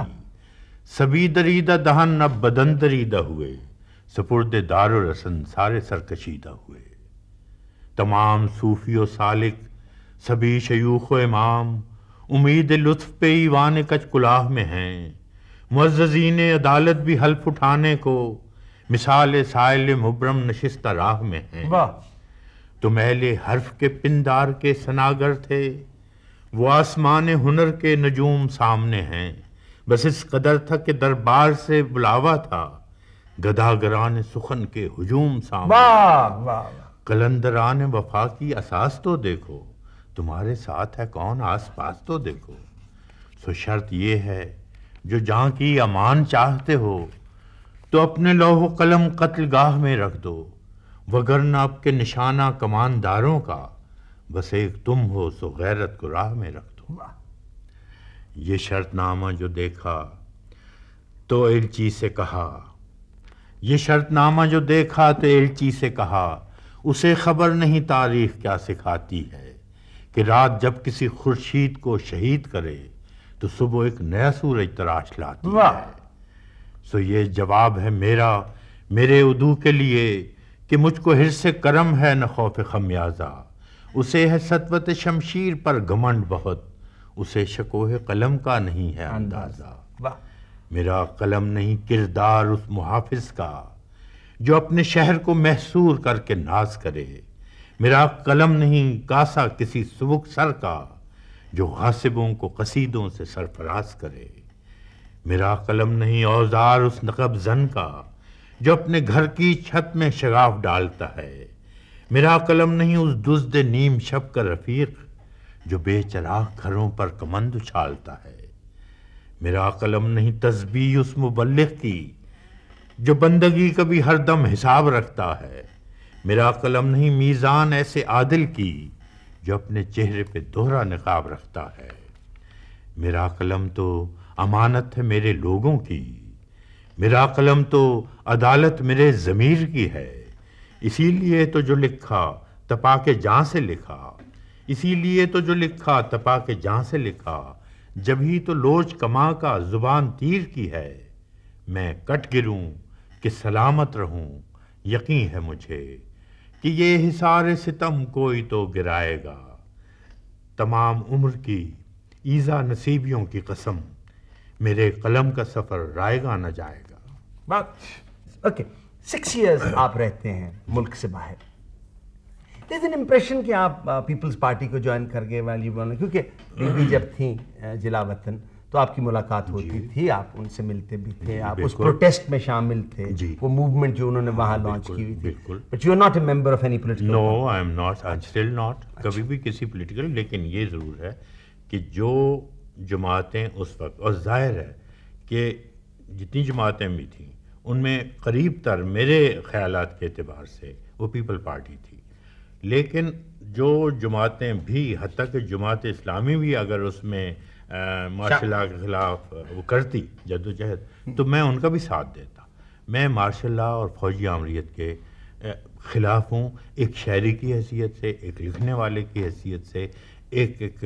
सभी दरीदा दहन न बदन दरीदा हुए सपुर्द दार रसन सारे सरकशीदा हुए तमाम सूफी सालिक सभी शयूख इमाम उम्मीद लुत्फ पे ईवान कच कुलाह में हैं मुज्जीन अदालत भी हल्फ उठाने को मिसाल साइल मुबरम नशिस्त राह में हैं तो महले हर्फ के पिंदार के सनागर थे वो आसमान हुनर के नजूम सामने हैं बस इस कदर था कि दरबार से बुलावा था गदागरान सुखन के हुजूम सामने वाह वाह कलंदरान वफा की असास तो देखो तुम्हारे साथ है कौन आस पास तो देखो सो शर्त ये है जो जहाँ की अमान चाहते हो तो अपने लोह कलम गाह में रख दो वगरना आपके निशाना कमानदारों का बस एक तुम हो सो गैरत को राह में रख दो वाह ये शर्तनामा जो देखा तो एलची से कहा ये शर्तनामा जो देखा तो एलची से कहा उसे खबर नहीं तारीख क्या सिखाती है कि रात जब किसी खुर्शीद को शहीद करे तो सुबह एक नया सूरज तराश लाती है सो ये जवाब है मेरा मेरे उदू के लिए कि मुझको से करम है न खौफ खमियाजा उसे है सतवत शमशीर पर घमंड बहुत उसे शकोह कलम का नहीं है अंदाज़ा मेरा कलम नहीं किरदार उस मुहाफिज का जो अपने शहर को महसूर करके नाज करे मेरा कलम नहीं कासा किसी सबुक सर का जो गासिबों को कसीदों से सरफराज करे मेरा कलम नहीं औजार उस नकब जन का जो अपने घर की छत में शगाफ डालता है मेरा कलम नहीं उस दुजद नीम शब का रफ़ीक़ जो बेचराह घरों पर कमंद उछालता है मेरा कलम नहीं तस्बी उस मुबलिक की जो बंदगी कभी हर दम हिसाब रखता है मेरा कलम नहीं मीज़ान ऐसे आदिल की जो अपने चेहरे पे दोहरा नकाब रखता है मेरा कलम तो अमानत है मेरे लोगों की मेरा कलम तो अदालत मेरे ज़मीर की है इसीलिए तो जो लिखा तपा के जहाँ से लिखा इसीलिए तो जो लिखा तपा के जहाँ से लिखा जब ही तो लोच कमा का जुबान तीर की है मैं कट गिरू कि सलामत रहूं यकीन है मुझे कि ये हिसार सितम कोई तो गिराएगा तमाम उम्र की ईज़ा नसीबियों की कसम मेरे कलम का सफ़र रायगा न जाएगा बात ओके सिक्स इयर्स आप रहते हैं मुल्क से बाहर इज एन इम्प्रेशन कि आप पीपल्स uh, पार्टी को ज्वाइन कर गए वाली बने क्योंकि बीबी जब थी uh, जिला वतन तो आपकी मुलाकात होती थी आप उनसे मिलते भी थे आप उस प्रोटेस्ट में शामिल थे वो मूवमेंट जो उन्होंने वहां लॉन्च की हुई थी but you are not a member of any political no I am not I still not कभी भी किसी पॉलिटिकल लेकिन ये ज़रूर है कि जो जमातें उस वक्त और जाहिर है कि जितनी जमातें भी थीं उनमें करीब तर मेरे ख्याल के अतबार से वो पीपल पार्टी थी लेकिन जो जमातें भी हद तक जमात इस्लामी भी अगर उसमें मार्शल लॉ के ख़िलाफ़ वो करती जदोजहद तो मैं उनका भी साथ देता मैं मार्शल लॉ और फौजी आमरीत के ख़िलाफ़ हूँ एक शायरी की हैसियत से एक लिखने वाले की हैसियत से एक एक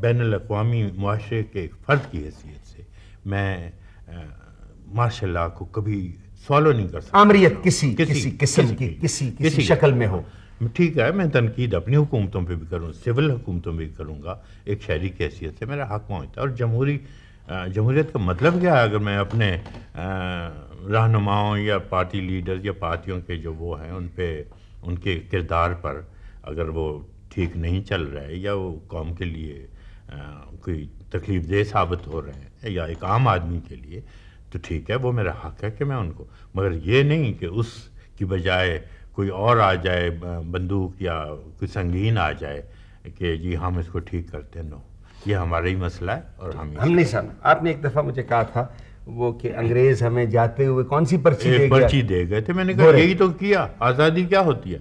बैन अवी माशरे के एक फ़र्द की हैसियत से मैं मार्शल लॉ को कभी सॉलो नहीं कर सकता आमरीत किसी किसी की किसी किसी शक्ल में हो ठीक है मैं तनकीद अपनी हुकूमतों पर भी करूँ सिविल हुकूमतों में भी करूँगा एक शहरी की हैसियत से मेरा हक पहुँचता है और जमहूरी जमहूरीत का मतलब क्या है अगर मैं अपने रहनुमाओं या पार्टी लीडर या पार्टियों के जो वो हैं उन पर उनके किरदार पर अगर वो ठीक नहीं चल रहा है या वो कौम के लिए कोई तकलीफ दे साबित हो रहे हैं या एक आम आदमी के लिए तो ठीक है वो मेरा हक है कि मैं उनको मगर ये नहीं कि उसकी बजाय कोई और आ जाए बंदूक या कोई संगीन आ जाए कि जी हम इसको ठीक करते नो ये हमारा ही मसला है और हम हम नहीं सर आपने एक दफ़ा मुझे कहा था वो कि अंग्रेज हमें जाते हुए कौन सी पर्ची दे पर्ची दे गए थे मैंने कहा यही तो किया आज़ादी क्या होती है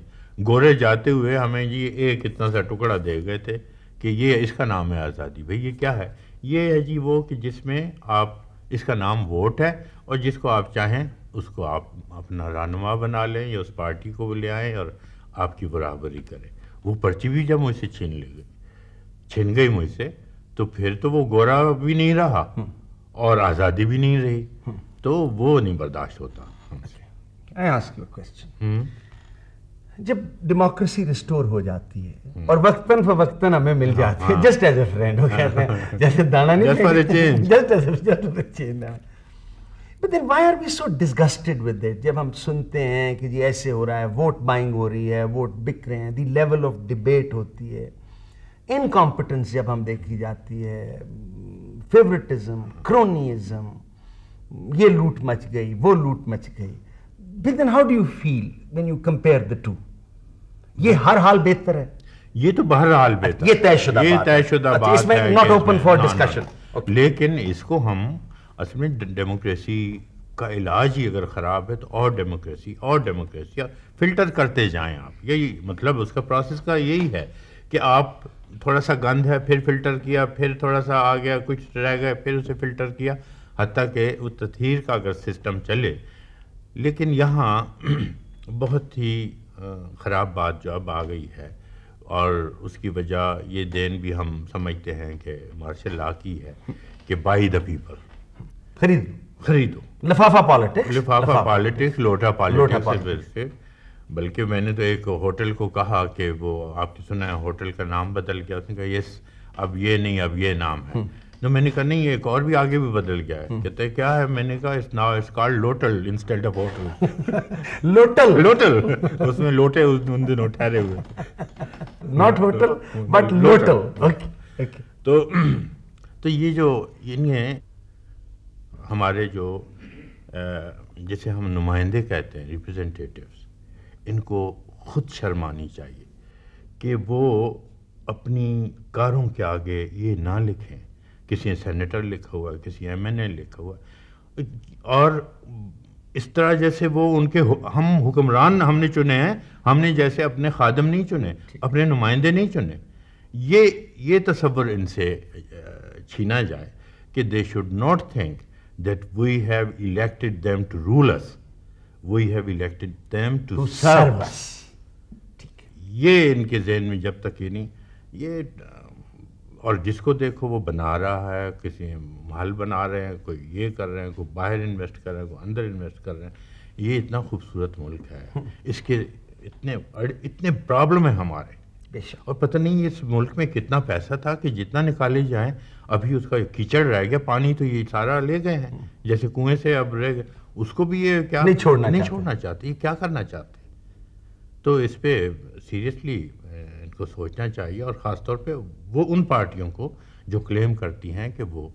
गोरे जाते हुए हमें जी एक इतना सा टुकड़ा दे गए थे कि ये इसका नाम है आज़ादी भाई ये क्या है ये है जी वो कि जिसमें आप इसका नाम वोट है और जिसको आप चाहें उसको आप अपना रहनुमा बना लें या उस पार्टी को ले आएँ और आपकी बराबरी करें वो पर्ची भी जब मुझसे छीन ले गई छीन गई मुझसे तो फिर तो वो गोरा भी नहीं रहा हम्म। और आज़ादी भी नहीं रही हम्म। तो वो नहीं बर्दाश्त होता क्वेश्चन हम्म। जब डेमोक्रेसी रिस्टोर हो जाती है और वक्तन पर वक्तन हमें मिल हाँ, जाती है जस्ट एज अ फ्रेंड हो कहते हैं जैसे दाना नहीं just as a change But then why are we so disgusted with it? जब हम सुनते हैं कि जी ऐसे हो रहा है वोट बाइंग हो रही है वोट बिक रहे हैं दी लेवल ऑफ डिबेट होती है इनकॉम्पिटेंस जब हम देखी जाती है फेवरेटिज्म क्रोनिज्म ये लूट मच गई वो लूट मच गई big then how do you feel when you compare the two ये हर हाल बेहतर है ये तो बहर हाल बेहतर ये तयशुदा ये तयशुदा बात है नॉट ओपन फॉर डिस्कशन लेकिन इसको हम असल में डेमोक्रेसी का इलाज ही अगर ख़राब है तो और डेमोक्रेसी और डेमोक्रेसी फिल्टर करते जाएं आप यही मतलब उसका प्रोसेस का यही है कि आप थोड़ा सा गंद है फिर फिल्टर किया फिर थोड़ा सा आ गया कुछ रह गया फिर उसे फिल्टर किया हती कि वो तथीर का अगर सिस्टम चले लेकिन यहाँ बहुत ही ख़राब बात जो अब आ गई है और उसकी वजह ये देन भी हम समझते हैं कि मार्शल ला की है कि बाई द पीपल खरीद खरीदो लिफाफा पॉलिटिक्स लिफाफा पॉलिटिक्स लोटा पॉलिटिक्स बल्कि मैंने तो एक होटल को कहा कि वो आपने सुना है होटल का नाम बदल गया उसने कहा यस अब ये नहीं अब ये नाम है हम्म। तो मैंने कहा नहीं एक और भी आगे भी बदल गया है हम्म। कहते हैं क्या है मैंने कहा इस now is called lotel instead of hotel lotel lotel उसमें लोटे उस उन दिनों ठहरे हुए not hotel but lotel okay तो तो, तो ये जो इन्हें हमारे जो जिसे हम नुमाइंदे कहते हैं रिप्रेजेंटेटिव्स इनको खुद शर्मानी चाहिए कि वो अपनी कारों के आगे ये ना लिखें किसी सेनेटर लिखा हुआ किसी एम एन ए लिखा हुआ और इस तरह जैसे वो उनके हम हुक्मरान हमने चुने हैं हमने जैसे अपने खादम नहीं चुने अपने नुमाइंदे नहीं चुने ये ये तस्वर इनसे छीना जाए कि they should not think that we have elected them to rule us we have elected them to, to serve us ये इनके जहन में जब तक ये नहीं ये और जिसको देखो वो बना रहा है किसी महल बना रहे हैं कोई ये कर रहे हैं कोई बाहर इन्वेस्ट कर रहे हैं कोई अंदर इन्वेस्ट कर रहे हैं ये इतना खूबसूरत मुल्क है हम्म। इसके इतने इतने प्रॉब्लम है हमारे और पता नहीं इस मुल्क में कितना पैसा था कि जितना निकाले जाए अभी उसका कीचड़ रह गया पानी तो ये सारा ले गए हैं जैसे कुएं से अब रह गए उसको भी ये क्या नहीं छोड़ना नहीं छोड़ना चाहते ये क्या करना चाहते तो इस पर सीरियसली इनको सोचना चाहिए और ख़ासतौर पर वो उन पार्टियों को जो क्लेम करती हैं कि वो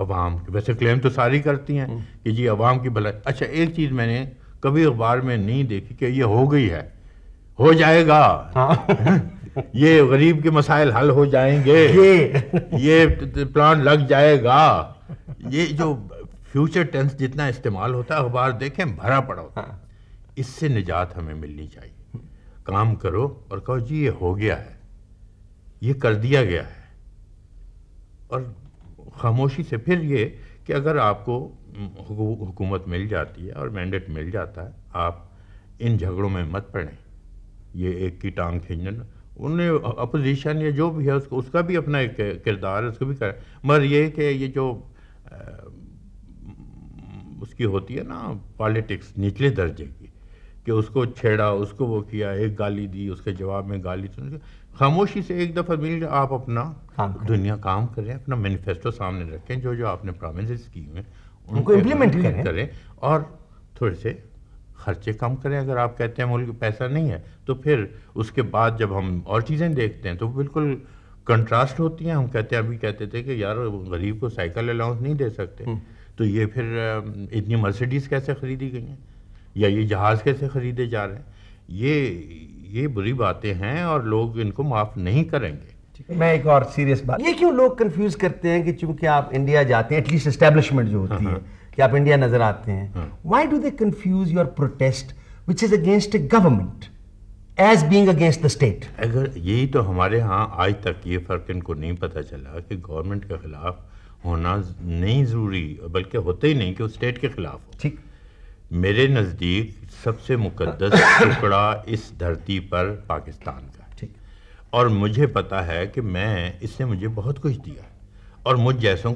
अवाम वैसे क्लेम तो सारी करती हैं हम्म। कि जी अवाम की भलाई अच्छा एक चीज़ मैंने कभी अखबार में नहीं देखी कि ये हो गई है हो जाएगा हाँ। ये गरीब के मसाइल हल हो जाएंगे ये ये प्लान लग जाएगा ये जो फ्यूचर टेंस जितना इस्तेमाल होता है अखबार देखें भरा पड़ा होता है हाँ। इससे निजात हमें मिलनी चाहिए काम करो और कहो जी ये हो गया है ये कर दिया गया है और खामोशी से फिर ये कि अगर आपको हुकूमत मिल जाती है और मैंडेट मिल जाता है आप इन झगड़ों में मत पड़ें ये एक की टांग खींचना उन्हें अपोजिशन या जो भी है उसको उसका भी अपना एक किरदार है उसको भी कर मगर ये कि ये जो आ, उसकी होती है ना पॉलिटिक्स निचले दर्जे की कि उसको छेड़ा उसको वो किया एक गाली दी उसके जवाब में गाली सुन खामोशी से एक दफ़ा मिल आप अपना काम दुनिया काम करें अपना मैनिफेस्टो सामने रखें जो जो आपने प्रामिस की हैं उनको इम्प्लीमेंट करें।, करें और थोड़े से खर्चे कम करें अगर आप कहते हैं मुल्क पैसा नहीं है तो फिर उसके बाद जब हम और चीज़ें देखते हैं तो बिल्कुल कंट्रास्ट होती हैं हम कहते हैं अभी कहते थे कि यार गरीब को साइकिल अलाउंस नहीं दे सकते हम्म। तो ये फिर इतनी मर्सिडीज़ कैसे ख़रीदी गई हैं या ये जहाज़ कैसे ख़रीदे जा रहे हैं ये ये बुरी बातें हैं और लोग इनको माफ़ नहीं करेंगे मैं एक और सीरियस बात ये क्यों लोग कंफ्यूज करते हैं कि चूंकि आप इंडिया जाते हैं एटलीस्ट एस्टेब्लिशमेंट जो होती हाँ, हाँ। है कि आप इंडिया नजर आते हैं why do they confuse your protest which is against a government as being against the state अगर यही तो हमारे यहाँ आज तक ये फ़र्क इनको नहीं पता चला कि गवर्नमेंट के ख़िलाफ़ होना नहीं ज़रूरी बल्कि होते ही नहीं कि वो स्टेट के ख़िलाफ़ हो ठीक मेरे नज़दीक सबसे मुकदस टुकड़ा इस धरती पर पाकिस्तान का ठीक और मुझे पता है कि मैं इसने मुझे बहुत कुछ दिया है और मुझ जैसों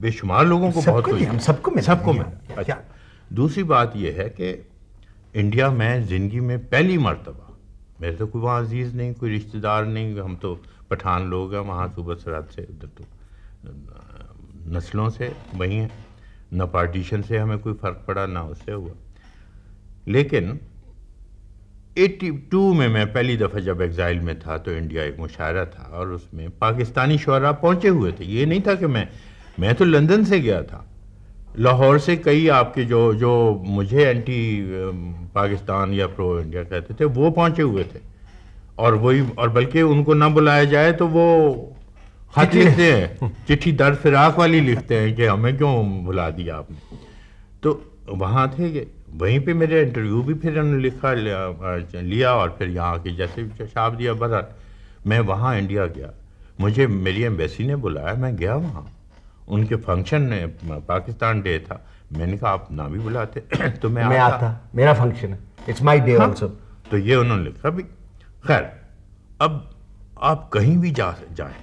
बेशुमार लोगों को बहुत खुशी हम सबको मिला सबको मिला अच्छा।, अच्छा दूसरी बात यह है कि इंडिया में ज़िंदगी में पहली मरतबा मेरे तो कोई वहाँ अजीज़ नहीं कोई रिश्तेदार नहीं हम तो पठान लोग हैं वहाँ सूबह सरात से उधर तो नस्लों से वहीं हैं न पार्टीशन से हमें कोई फ़र्क पड़ा ना उससे हुआ लेकिन 82 में मैं पहली दफ़ा जब एग्ज़ाइल में था तो इंडिया एक मुशायरा था और उसमें पाकिस्तानी शुरा पहुँचे हुए थे ये नहीं था कि मैं मैं तो लंदन से गया था लाहौर से कई आपके जो जो मुझे एंटी पाकिस्तान या प्रो इंडिया कहते थे वो पहुँचे हुए थे और वही और बल्कि उनको ना बुलाया जाए तो वो खत लिखते हैं चिट्ठी दर फिराक वाली लिखते हैं कि हमें क्यों बुला दिया आपने तो वहाँ थे वहीं पे मेरे इंटरव्यू भी फिर उन्होंने लिखा लिया, और फिर यहाँ की जैसे शाप दिया बदल मैं वहाँ इंडिया गया मुझे मेरी एम्बेसी ने बुलाया मैं गया वहाँ उनके फंक्शन ने पाकिस्तान डे था मैंने कहा आप ना भी बुलाते तो मैं, मैं आता, आता मेरा फंक्शन है इट्स माय डे आल्सो तो ये उन्होंने लिखा भी खैर अब आप कहीं भी जा जाएं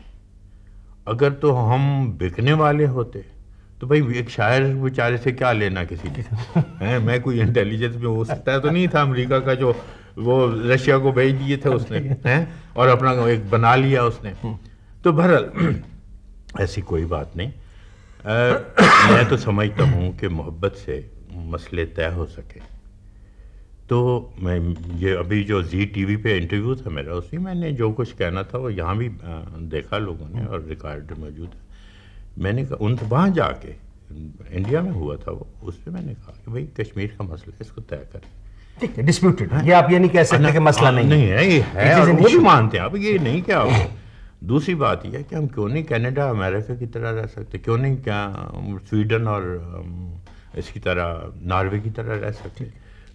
अगर तो हम बिकने वाले होते तो भाई एक शायर बेचारे से क्या लेना किसी ने हैं मैं कोई इंटेलिजेंस में हो सकता है तो नहीं था अमेरिका का जो वो रशिया को भेज दिए थे उसने हैं और अपना एक बना लिया उसने तो बहरहाल ऐसी कोई बात नहीं आ, मैं तो समझता हूँ कि मोहब्बत से मसले तय हो सके तो मैं ये अभी जो जी टीवी पे इंटरव्यू था मेरा उसी मैंने जो कुछ कहना था वो यहाँ भी देखा लोगों ने और रिकॉर्ड मौजूद है मैंने कहा उन वहाँ जाके इंडिया में हुआ था वो उस पर मैंने कहा कि भाई कश्मीर का मसला इसको तय कर ठीक है डिस्प्यूटेड ये आप ये नहीं कह सकते हाँ, कि मसला हाँ, नहीं नहीं है ये है वो भी मानते हैं आप ये नहीं क्या दूसरी बात यह है कि हम क्यों नहीं कनाडा अमेरिका की तरह रह सकते क्यों नहीं क्या स्वीडन और इसकी तरह नॉर्वे की तरह रह सकते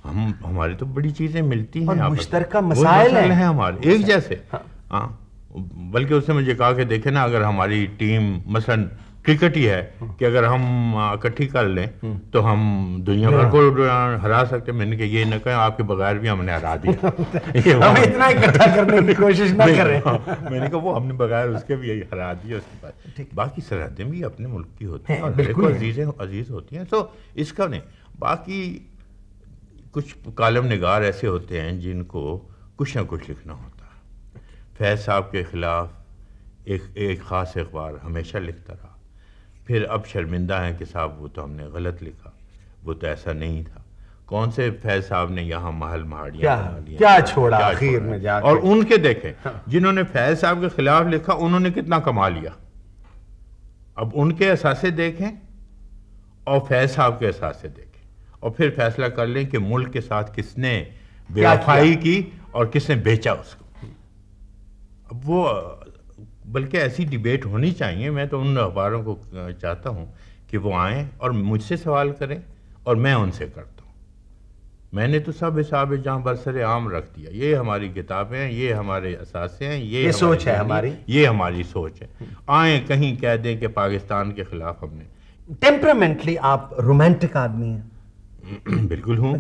हम हमारे तो बड़ी चीज़ें मिलती हैं का मसाइल हैं है हमारे एक जैसे हाँ।, हाँ बल्कि उसने मुझे कहा कि देखे ना अगर हमारी टीम मसलन क्रिकेट ही है कि अगर हम इकट्ठी कर लें तो हम दुनिया भर को हरा सकते मैंने कहा ये न कहें आपके बगैर भी हमने हरा दिया हम इतना इकट्ठा करने की कोशिश ना करें मैंने कहा वो हमने बगैर उसके भी यही हरा दिया उसके बाद बाकी सरहदें भी अपने मुल्क की होती हैं बिल्कुल अजीज़ें अजीज़ होती हैं तो इसका नहीं बाकी कुछ कालम नगार ऐसे होते हैं जिनको कुछ ना कुछ लिखना होता है फैज साहब के ख़िलाफ़ एक एक ख़ास अखबार हमेशा लिखता रहा फिर अब शर्मिंदा हैं कि साहब वो तो हमने गलत लिखा वो तो ऐसा नहीं था कौन से फैज साहब ने यहाँ महल महाड़ियाँ क्या, क्या, छोड़ा आखिर में जाके और उनके देखें हाँ। जिन्होंने फैज साहब के खिलाफ लिखा उन्होंने कितना कमा लिया अब उनके असासे देखें और फैज साहब के असासे देखें और फिर फैसला कर लें कि मुल्क के साथ किसने बेवफाई की और किसने बेचा उसको अब वो बल्कि ऐसी डिबेट होनी चाहिए मैं तो उन अखबारों को चाहता हूँ कि वो आए और मुझसे सवाल करें और मैं उनसे करता हूँ मैंने तो सब हिसाब जहाँ बरसर आम रख दिया ये हमारी किताबें हैं ये हमारे असासे हैं ये, ये सोच है हमारी ये हमारी सोच है आए कहीं कह दें कि पाकिस्तान के खिलाफ हमने टेम्परामेंटली आप रोमांटिक आदमी हैं बिल्कुल हूँ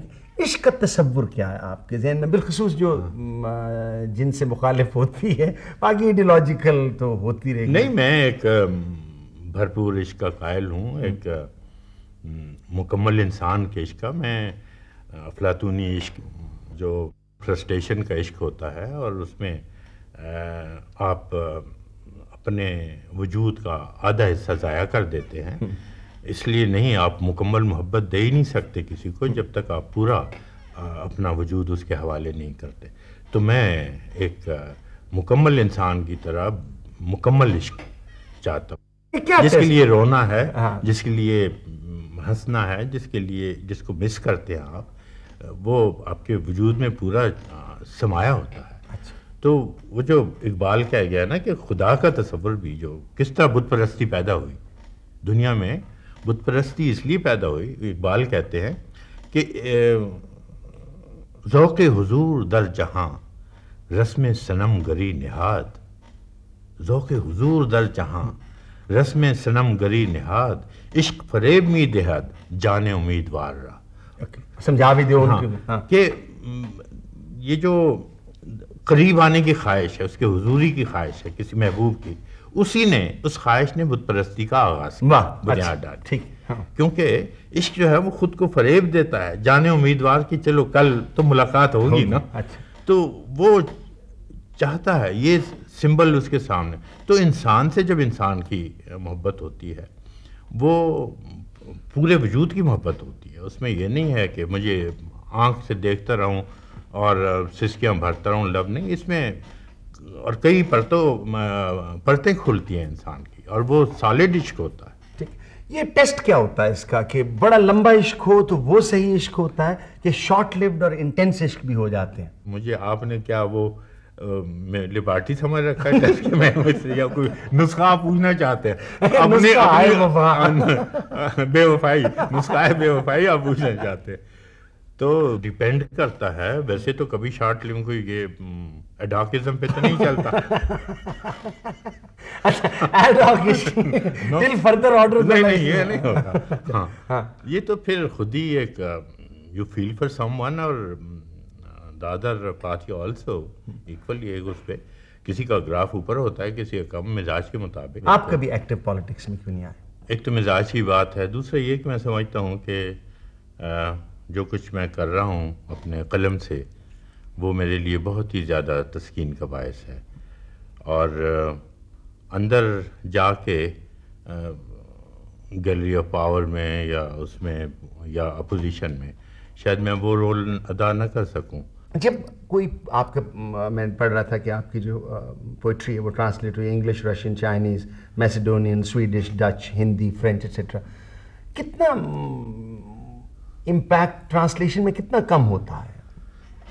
इश्क का तस्वुर क्या है आपके जहन में बिलखसूस जो हाँ। जिनसे मुखालिफ होती है बाकी आइडियोलॉजिकल तो होती रही नहीं मैं एक भरपूर इश्क का कायल हूँ हम्म। एक मुकम्मल इंसान के इश्क का मैं अफलातूनी इश्क जो फ्रस्ट्रेशन का इश्क होता है और उसमें आप अपने वजूद का आधा हिस्सा ज़ाया कर देते हैं हम्म। इसलिए नहीं आप मुकम्मल मोहब्बत दे ही नहीं सकते किसी को जब तक आप पूरा अपना वजूद उसके हवाले नहीं करते तो मैं एक मुकम्मल इंसान की तरह मुकम्मल इश्क चाहता हूँ जिसके लिए रोना है हाँ। जिसके लिए हंसना है जिसके लिए जिसको मिस करते हैं आप वो आपके वजूद में पूरा समाया होता है अच्छा। तो वो जो इकबाल कह गया ना कि खुदा का तस्वर भी जो किस तरह बुत परस्ती पैदा हुई दुनिया में बुतप्रस्ती इसलिए पैदा हुई इकबाल कहते हैं कि ओक़ हुजूर दर जहाँ रस्म सनम गरी नहाद ओक़ हजूर दर जहाँ रस्म सनम गरी नहाद इश्क फरेब मी देहद जाने उम्मीदवार रहा समझा भी दो हाँ, हाँ। कि ये जो करीब आने की ख्वाहिश है उसके हुजूरी की ख्वाहिश है किसी महबूब की उसी ने उस ख्वाहिश ने बुत परस्ती का आगाज वाह अच्छा। बुनियाद ठीक हाँ। क्योंकि इश्क जो है वो खुद को फरेब देता है जाने उम्मीदवार की चलो कल तो मुलाकात होगी ना अच्छा तो वो चाहता है ये सिंबल उसके सामने तो इंसान से जब इंसान की मोहब्बत होती है वो पूरे वजूद की मोहब्बत होती है उसमें यह नहीं है कि मुझे आँख से देखता रहूँ और सिसकियाँ भरता रहूँ लव नहीं इसमें और कई परतों परतें खुलती हैं इंसान की और वो सॉलिड इश्क होता है ठीक ये टेस्ट क्या होता है इसका कि बड़ा लंबा इश्क हो तो वो सही इश्क होता है कि शॉर्ट लिव्ड और इंटेंस इश्क भी हो जाते हैं मुझे आपने क्या वो लिबार्टी समझ रखा है कि मैं या कोई नुस्खा पूछना चाहते हैं बेवफाई नुस्खा है बेवफाई आप पूछना चाहते हैं तो डिपेंड करता है वैसे तो कभी शॉर्ट लिव कोई ये एडॉकिज्म पे तो नहीं चलता अच्छा एडॉकिज्म टिल फर्दर ऑर्डर नहीं नहीं ये नहीं होगा हाँ हाँ ये तो फिर खुद ही एक यू फील फॉर समवन और the other party also equally एक उस पर किसी का ग्राफ ऊपर होता है किसी का कम मिजाज के मुताबिक आप कभी एक्टिव पॉलिटिक्स में क्यों नहीं आए एक तो मिजाज की बात है दूसरा ये कि मैं समझता हूँ कि uh, जो कुछ मैं कर रहा हूँ अपने कलम से वो मेरे लिए बहुत ही ज़्यादा तस्कीन का बायस है और अंदर जाके गैलरी ऑफ पावर में या उसमें या अपोजिशन में शायद मैं वो रोल अदा ना कर सकूं जब कोई आपका मैं पढ़ रहा था कि आपकी जो पोइट्री है वो ट्रांसलेट हुई English Russian Chinese Macedonian Swedish Dutch Hindi French etcetera कितना इम्पैक्ट ट्रांसलेशन में कितना कम होता है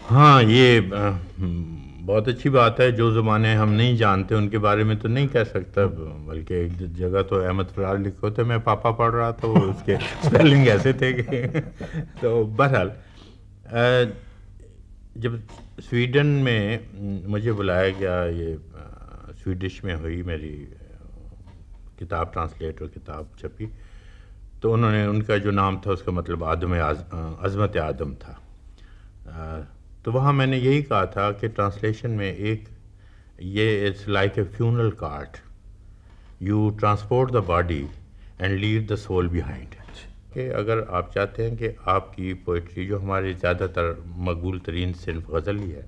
हाँ ये बहुत अच्छी बात है जो ज़माने हम नहीं जानते उनके बारे में तो नहीं कह सकता बल्कि एक जगह तो अहमद फरार लिखो थे मैं पापा पढ़ रहा था उसके स्पेलिंग ऐसे थे कि तो बहरहाल जब स्वीडन में मुझे बुलाया गया ये स्वीडिश में हुई मेरी किताब ट्रांसलेट और किताब छपी तो उन्होंने उनका जो नाम था उसका मतलब आदम आज आज़मत आदम था तो वहाँ मैंने यही कहा था कि ट्रांसलेशन में एक ये it's like a funeral cart you transport the body and leave the soul behind कि अगर आप चाहते हैं कि आपकी पोइट्री जो हमारे ज़्यादातर मकबूल तरीन सिर्फ गज़ल ही है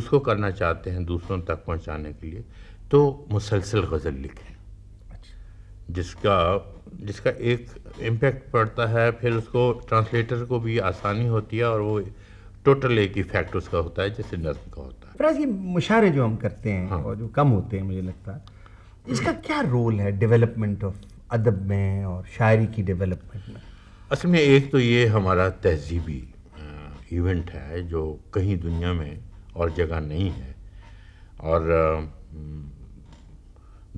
उसको करना चाहते हैं दूसरों तक पहुंचाने के लिए तो मुसलसल गज़ल लिखें जिसका जिसका एक इम्पेक्ट पड़ता है फिर उसको ट्रांसलेटर को भी आसानी होती है और वो टोटल एक ही फैक्ट उसका होता है जैसे नर्म का होता है प्राज ये मुशारे जो हम करते हैं हाँ। और जो कम होते हैं मुझे लगता है इसका क्या रोल है डेवलपमेंट ऑफ अदब में और शायरी की डेवलपमेंट में असल में एक तो ये हमारा तहजीबी इवेंट है जो कहीं दुनिया में और जगह नहीं है और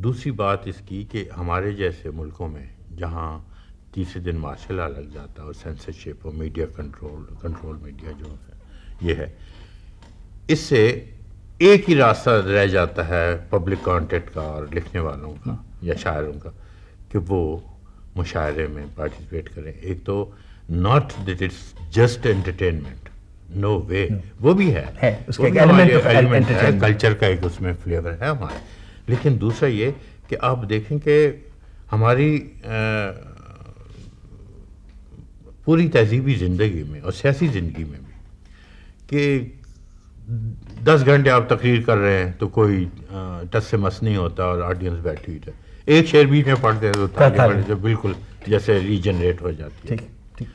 दूसरी बात इसकी कि हमारे जैसे मुल्कों में जहाँ तीसरे दिन मार्शल लग जाता है और सेंसरशिप और मीडिया कंट्रोल कंट्रोल मीडिया जो है ये है इससे एक ही रास्ता रह जाता है पब्लिक कॉन्टेक्ट का और लिखने वालों का या शायरों का कि वो मुशायरे में पार्टिसिपेट करें एक तो not that it's just entertainment no way वो भी है, है है कल्चर का एक उसमें फ्लेवर है हमारे लेकिन दूसरा ये कि आप देखें कि हमारी आ, पूरी तहजीबी ज़िंदगी में और सियासी ज़िंदगी में भी कि दस घंटे आप तकरीर कर रहे हैं तो कोई टस से मस नहीं होता और ऑडियंस बैठी हुई है एक शेर बीच में पढ़ते हैं तो जो बिल्कुल जैसे रीजनरेट हो जाती है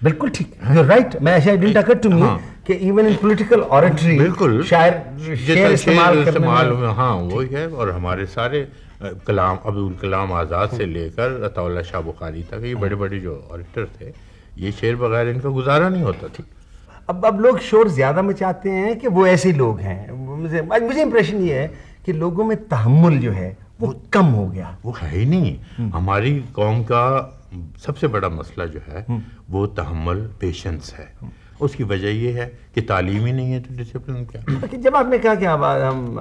बिल्कुल ठीक यू राइट मैं ऐसे आइडेंट अकर टू मी कि इवन इन पॉलिटिकल ऑरेटरी बिल्कुल शायर शेर इस्तेमाल इस्तेमाल हाँ वही है और हमारे सारे कलाम अब्दुल कलाम आज़ाद से हम्म। लेकर अताउल्ला शाह बुखारी तक ये हम्म। बड़े बड़े जो ऑडिटर थे ये शेर बगैर इनका गुजारा नहीं होता ठीक अब अब लोग शोर ज़्यादा मचाते हैं कि वो ऐसे लोग हैं मुझे मुझे इंप्रेशन ये है कि लोगों में तहमुल जो है वो कम हो गया वो है ही नहीं हम्म। हमारी कौम का सबसे बड़ा मसला जो है हम्म। वो तहमल पेशेंस है हम्म। उसकी वजह ये है कि तालीम ही नहीं है तो डिसिप्लिन क्या जब आपने कहा कि हम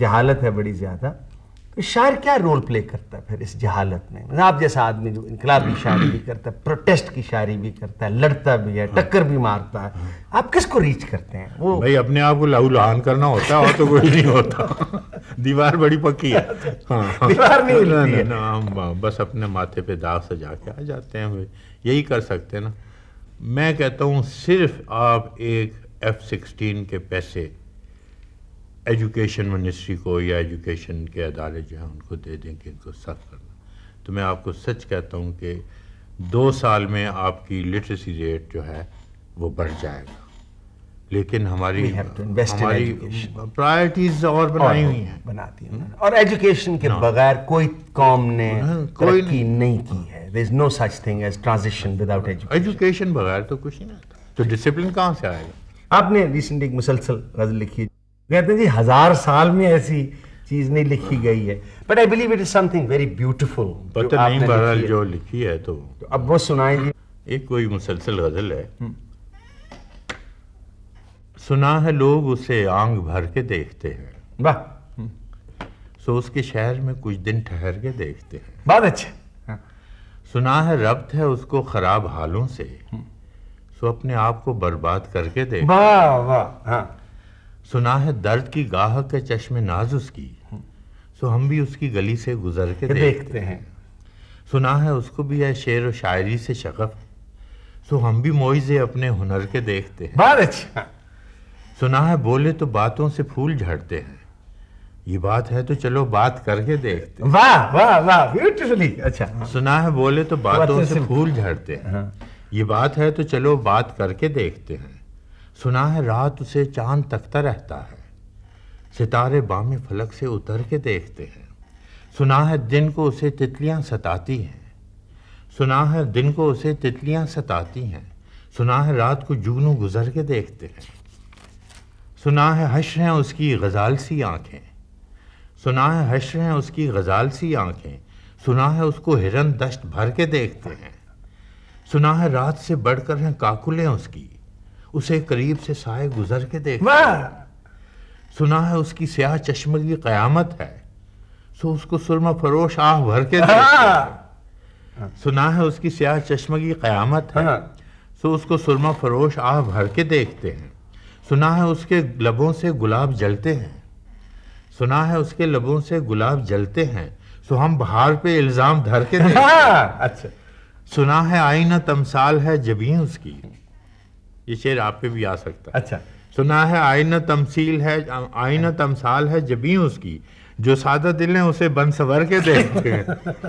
जहालत है बड़ी ज़्यादा तो शायर क्या रोल प्ले करता है फिर इस जहालत में मतलब आप जैसा आदमी जो इनकलाबी शायरी भी करता है प्रोटेस्ट की शायरी भी करता है लड़ता भी है टक्कर भी मारता है आप किसको रीच करते हैं वो भाई अपने आप को लाहू लहान करना होता है और तो कोई नहीं होता दीवार बड़ी पक्की है अच्छा, अच्छा। हाँ। दीवार नहीं ना, ना, ना, ना, बस अपने माथे पे दाग सजा के आ जाते हैं यही कर सकते हैं ना मैं कहता हूँ सिर्फ आप एक एफ सिक्सटीन के पैसे एजुकेशन मिनिस्ट्री को या एजुकेशन के अदारे जो हैं उनको दे दें कि इनको सर्व करना तो मैं आपको सच कहता हूँ कि दो साल में आपकी लिटरेसी रेट जो है वो बढ़ जाएगा लेकिन हमारी हमारी प्रायोरिटीज और बनाई हुई हैं बनाती हैं और एजुकेशन के बगैर कोई कॉम ने हाँ, कोई नहीं, नहीं की है there is no such thing as transition without education education बगैर तो कुछ ही नहीं आता तो डिसिप्लिन कहाँ से आएगा आपने रिसेंटली एक मुसलसल गज़ल लिखी कहते हैं जी हजार साल में ऐसी चीज नहीं लिखी गई है but I believe it is something very beautiful जो तो लिखी है तो, तो अब वो सुनाए जी एक कोई मुसलसल गजल है हम्म। सुना है लोग उसे आंग भर के देखते हैं वाह हम्म। सो उसके शहर में कुछ दिन ठहर के देखते हैं बहुत अच्छा सुना है रब्त है उसको खराब हालों से हम्म। सो अपने आप को बर्बाद करके देखते वाह वाह हाँ सुना है दर्द की गाह के चश्मे नाज उसकी सो हम भी उसकी गली से गुजर के देखते, देखते हैं सुना है उसको भी यह शेर व शायरी से शकफ सो हम भी मोइजे अपने हुनर के देखते हैं बहुत अच्छा सुना है बोले तो बातों से फूल झड़ते हैं ये बात है तो चलो बात करके देखते वाह वाह वाह ब्यूटीफुली अच्छा सुना है बोले तो बातों से फूल झड़ते हैं हाँ। ये बात है तो चलो बात करके देखते हैं सुना है रात उसे चांद तकता रहता है सितारे बामे फलक से उतर के देखते हैं सुना है दिन को उसे तितलियां सताती हैं सुना है दिन को उसे तितलियां सताती हैं सुना है रात को जुगनू गुजर के देखते हैं सुना है हश्र हैं उसकी गज़ाल सी आँखें सुना है हश्र हैं उसकी गज़ाल सी आँखें सुना है उसको हिरन दश्त भर के देखते हैं सुना है रात से बढ़कर हैं काकुलें उसकी उसे करीब से साय गुजर के देख सुना है उसकी स्याह चश्मे की कयामत है सो उसको सुरमा फरोश आह भर के हाँ। सुना है उसकी स्याह चश्मे की कयामत है हाँ। सो उसको सुरमा फरोश आह भर के देखते हैं सुना है उसके लबों से गुलाब जलते हैं सुना है उसके लबों से गुलाब जलते हैं सो हम बहार पे इल्ज़ाम धर के हाँ, अच्छा सुना है आईना तमसाल है जबी उसकी ये शेर आप पे भी आ सकता है अच्छा सुना है आयन तमसील है आयन हाँ। तमसाल है जबी उसकी जो सादा दिल है उसे बन सवर के देखते हैं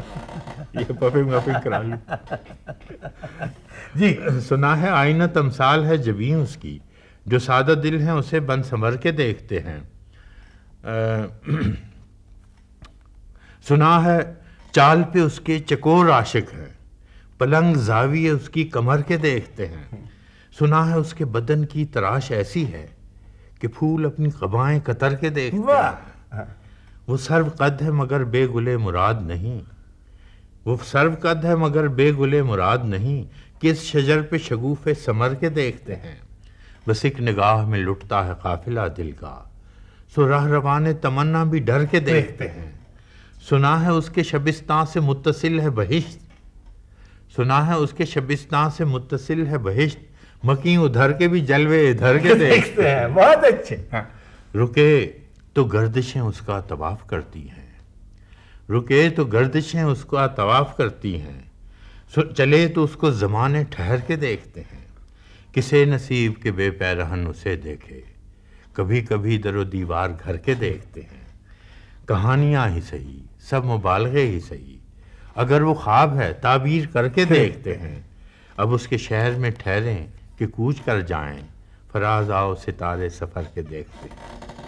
ये पफिंग वफिंग करा लू जी सुना है आयन तमसाल है जबी उसकी जो सादा दिल है उसे बन सवर के देखते हैं आ, सुना है चाल पे उसके चकोर आशिक है पलंग जावी है उसकी कमर के देखते हैं सुना है उसके बदन की तराश ऐसी है कि फूल अपनी कबाएं कतर के देखते वो सर्व कद है मगर बेगुले मुराद नहीं वो सर्व कद है मगर बेगुले मुराद नहीं किस शजर पे शगुफे समर के देखते हैं बस एक निगाह में लुटता है काफिला दिल का सो रह रवाने तमन्ना भी डर के देखते हैं सुना है उसके शबिस्तान से मुतसिल है बहिश्त सुना है उसके शबिस्तान से मुतसिल है बहिश्त मकी उधर के भी जलवे इधर के देखते हैं बहुत अच्छे हाँ। रुके तो गर्दिशें उसका तवाफ करती हैं रुके तो गर्दिशें उसका तवाफ करती हैं चले तो उसको ज़माने ठहर के देखते हैं किसे नसीब के बेपैरहन उसे देखे कभी कभी दर दीवार घर के देखते हैं कहानियाँ ही सही सब मुबालगे ही सही अगर वो ख्वाब है ताबीर करके देखते हैं अब उसके शहर में ठहरें कि कूच कर जाएं फराज आओ सितारे सफ़र के देखते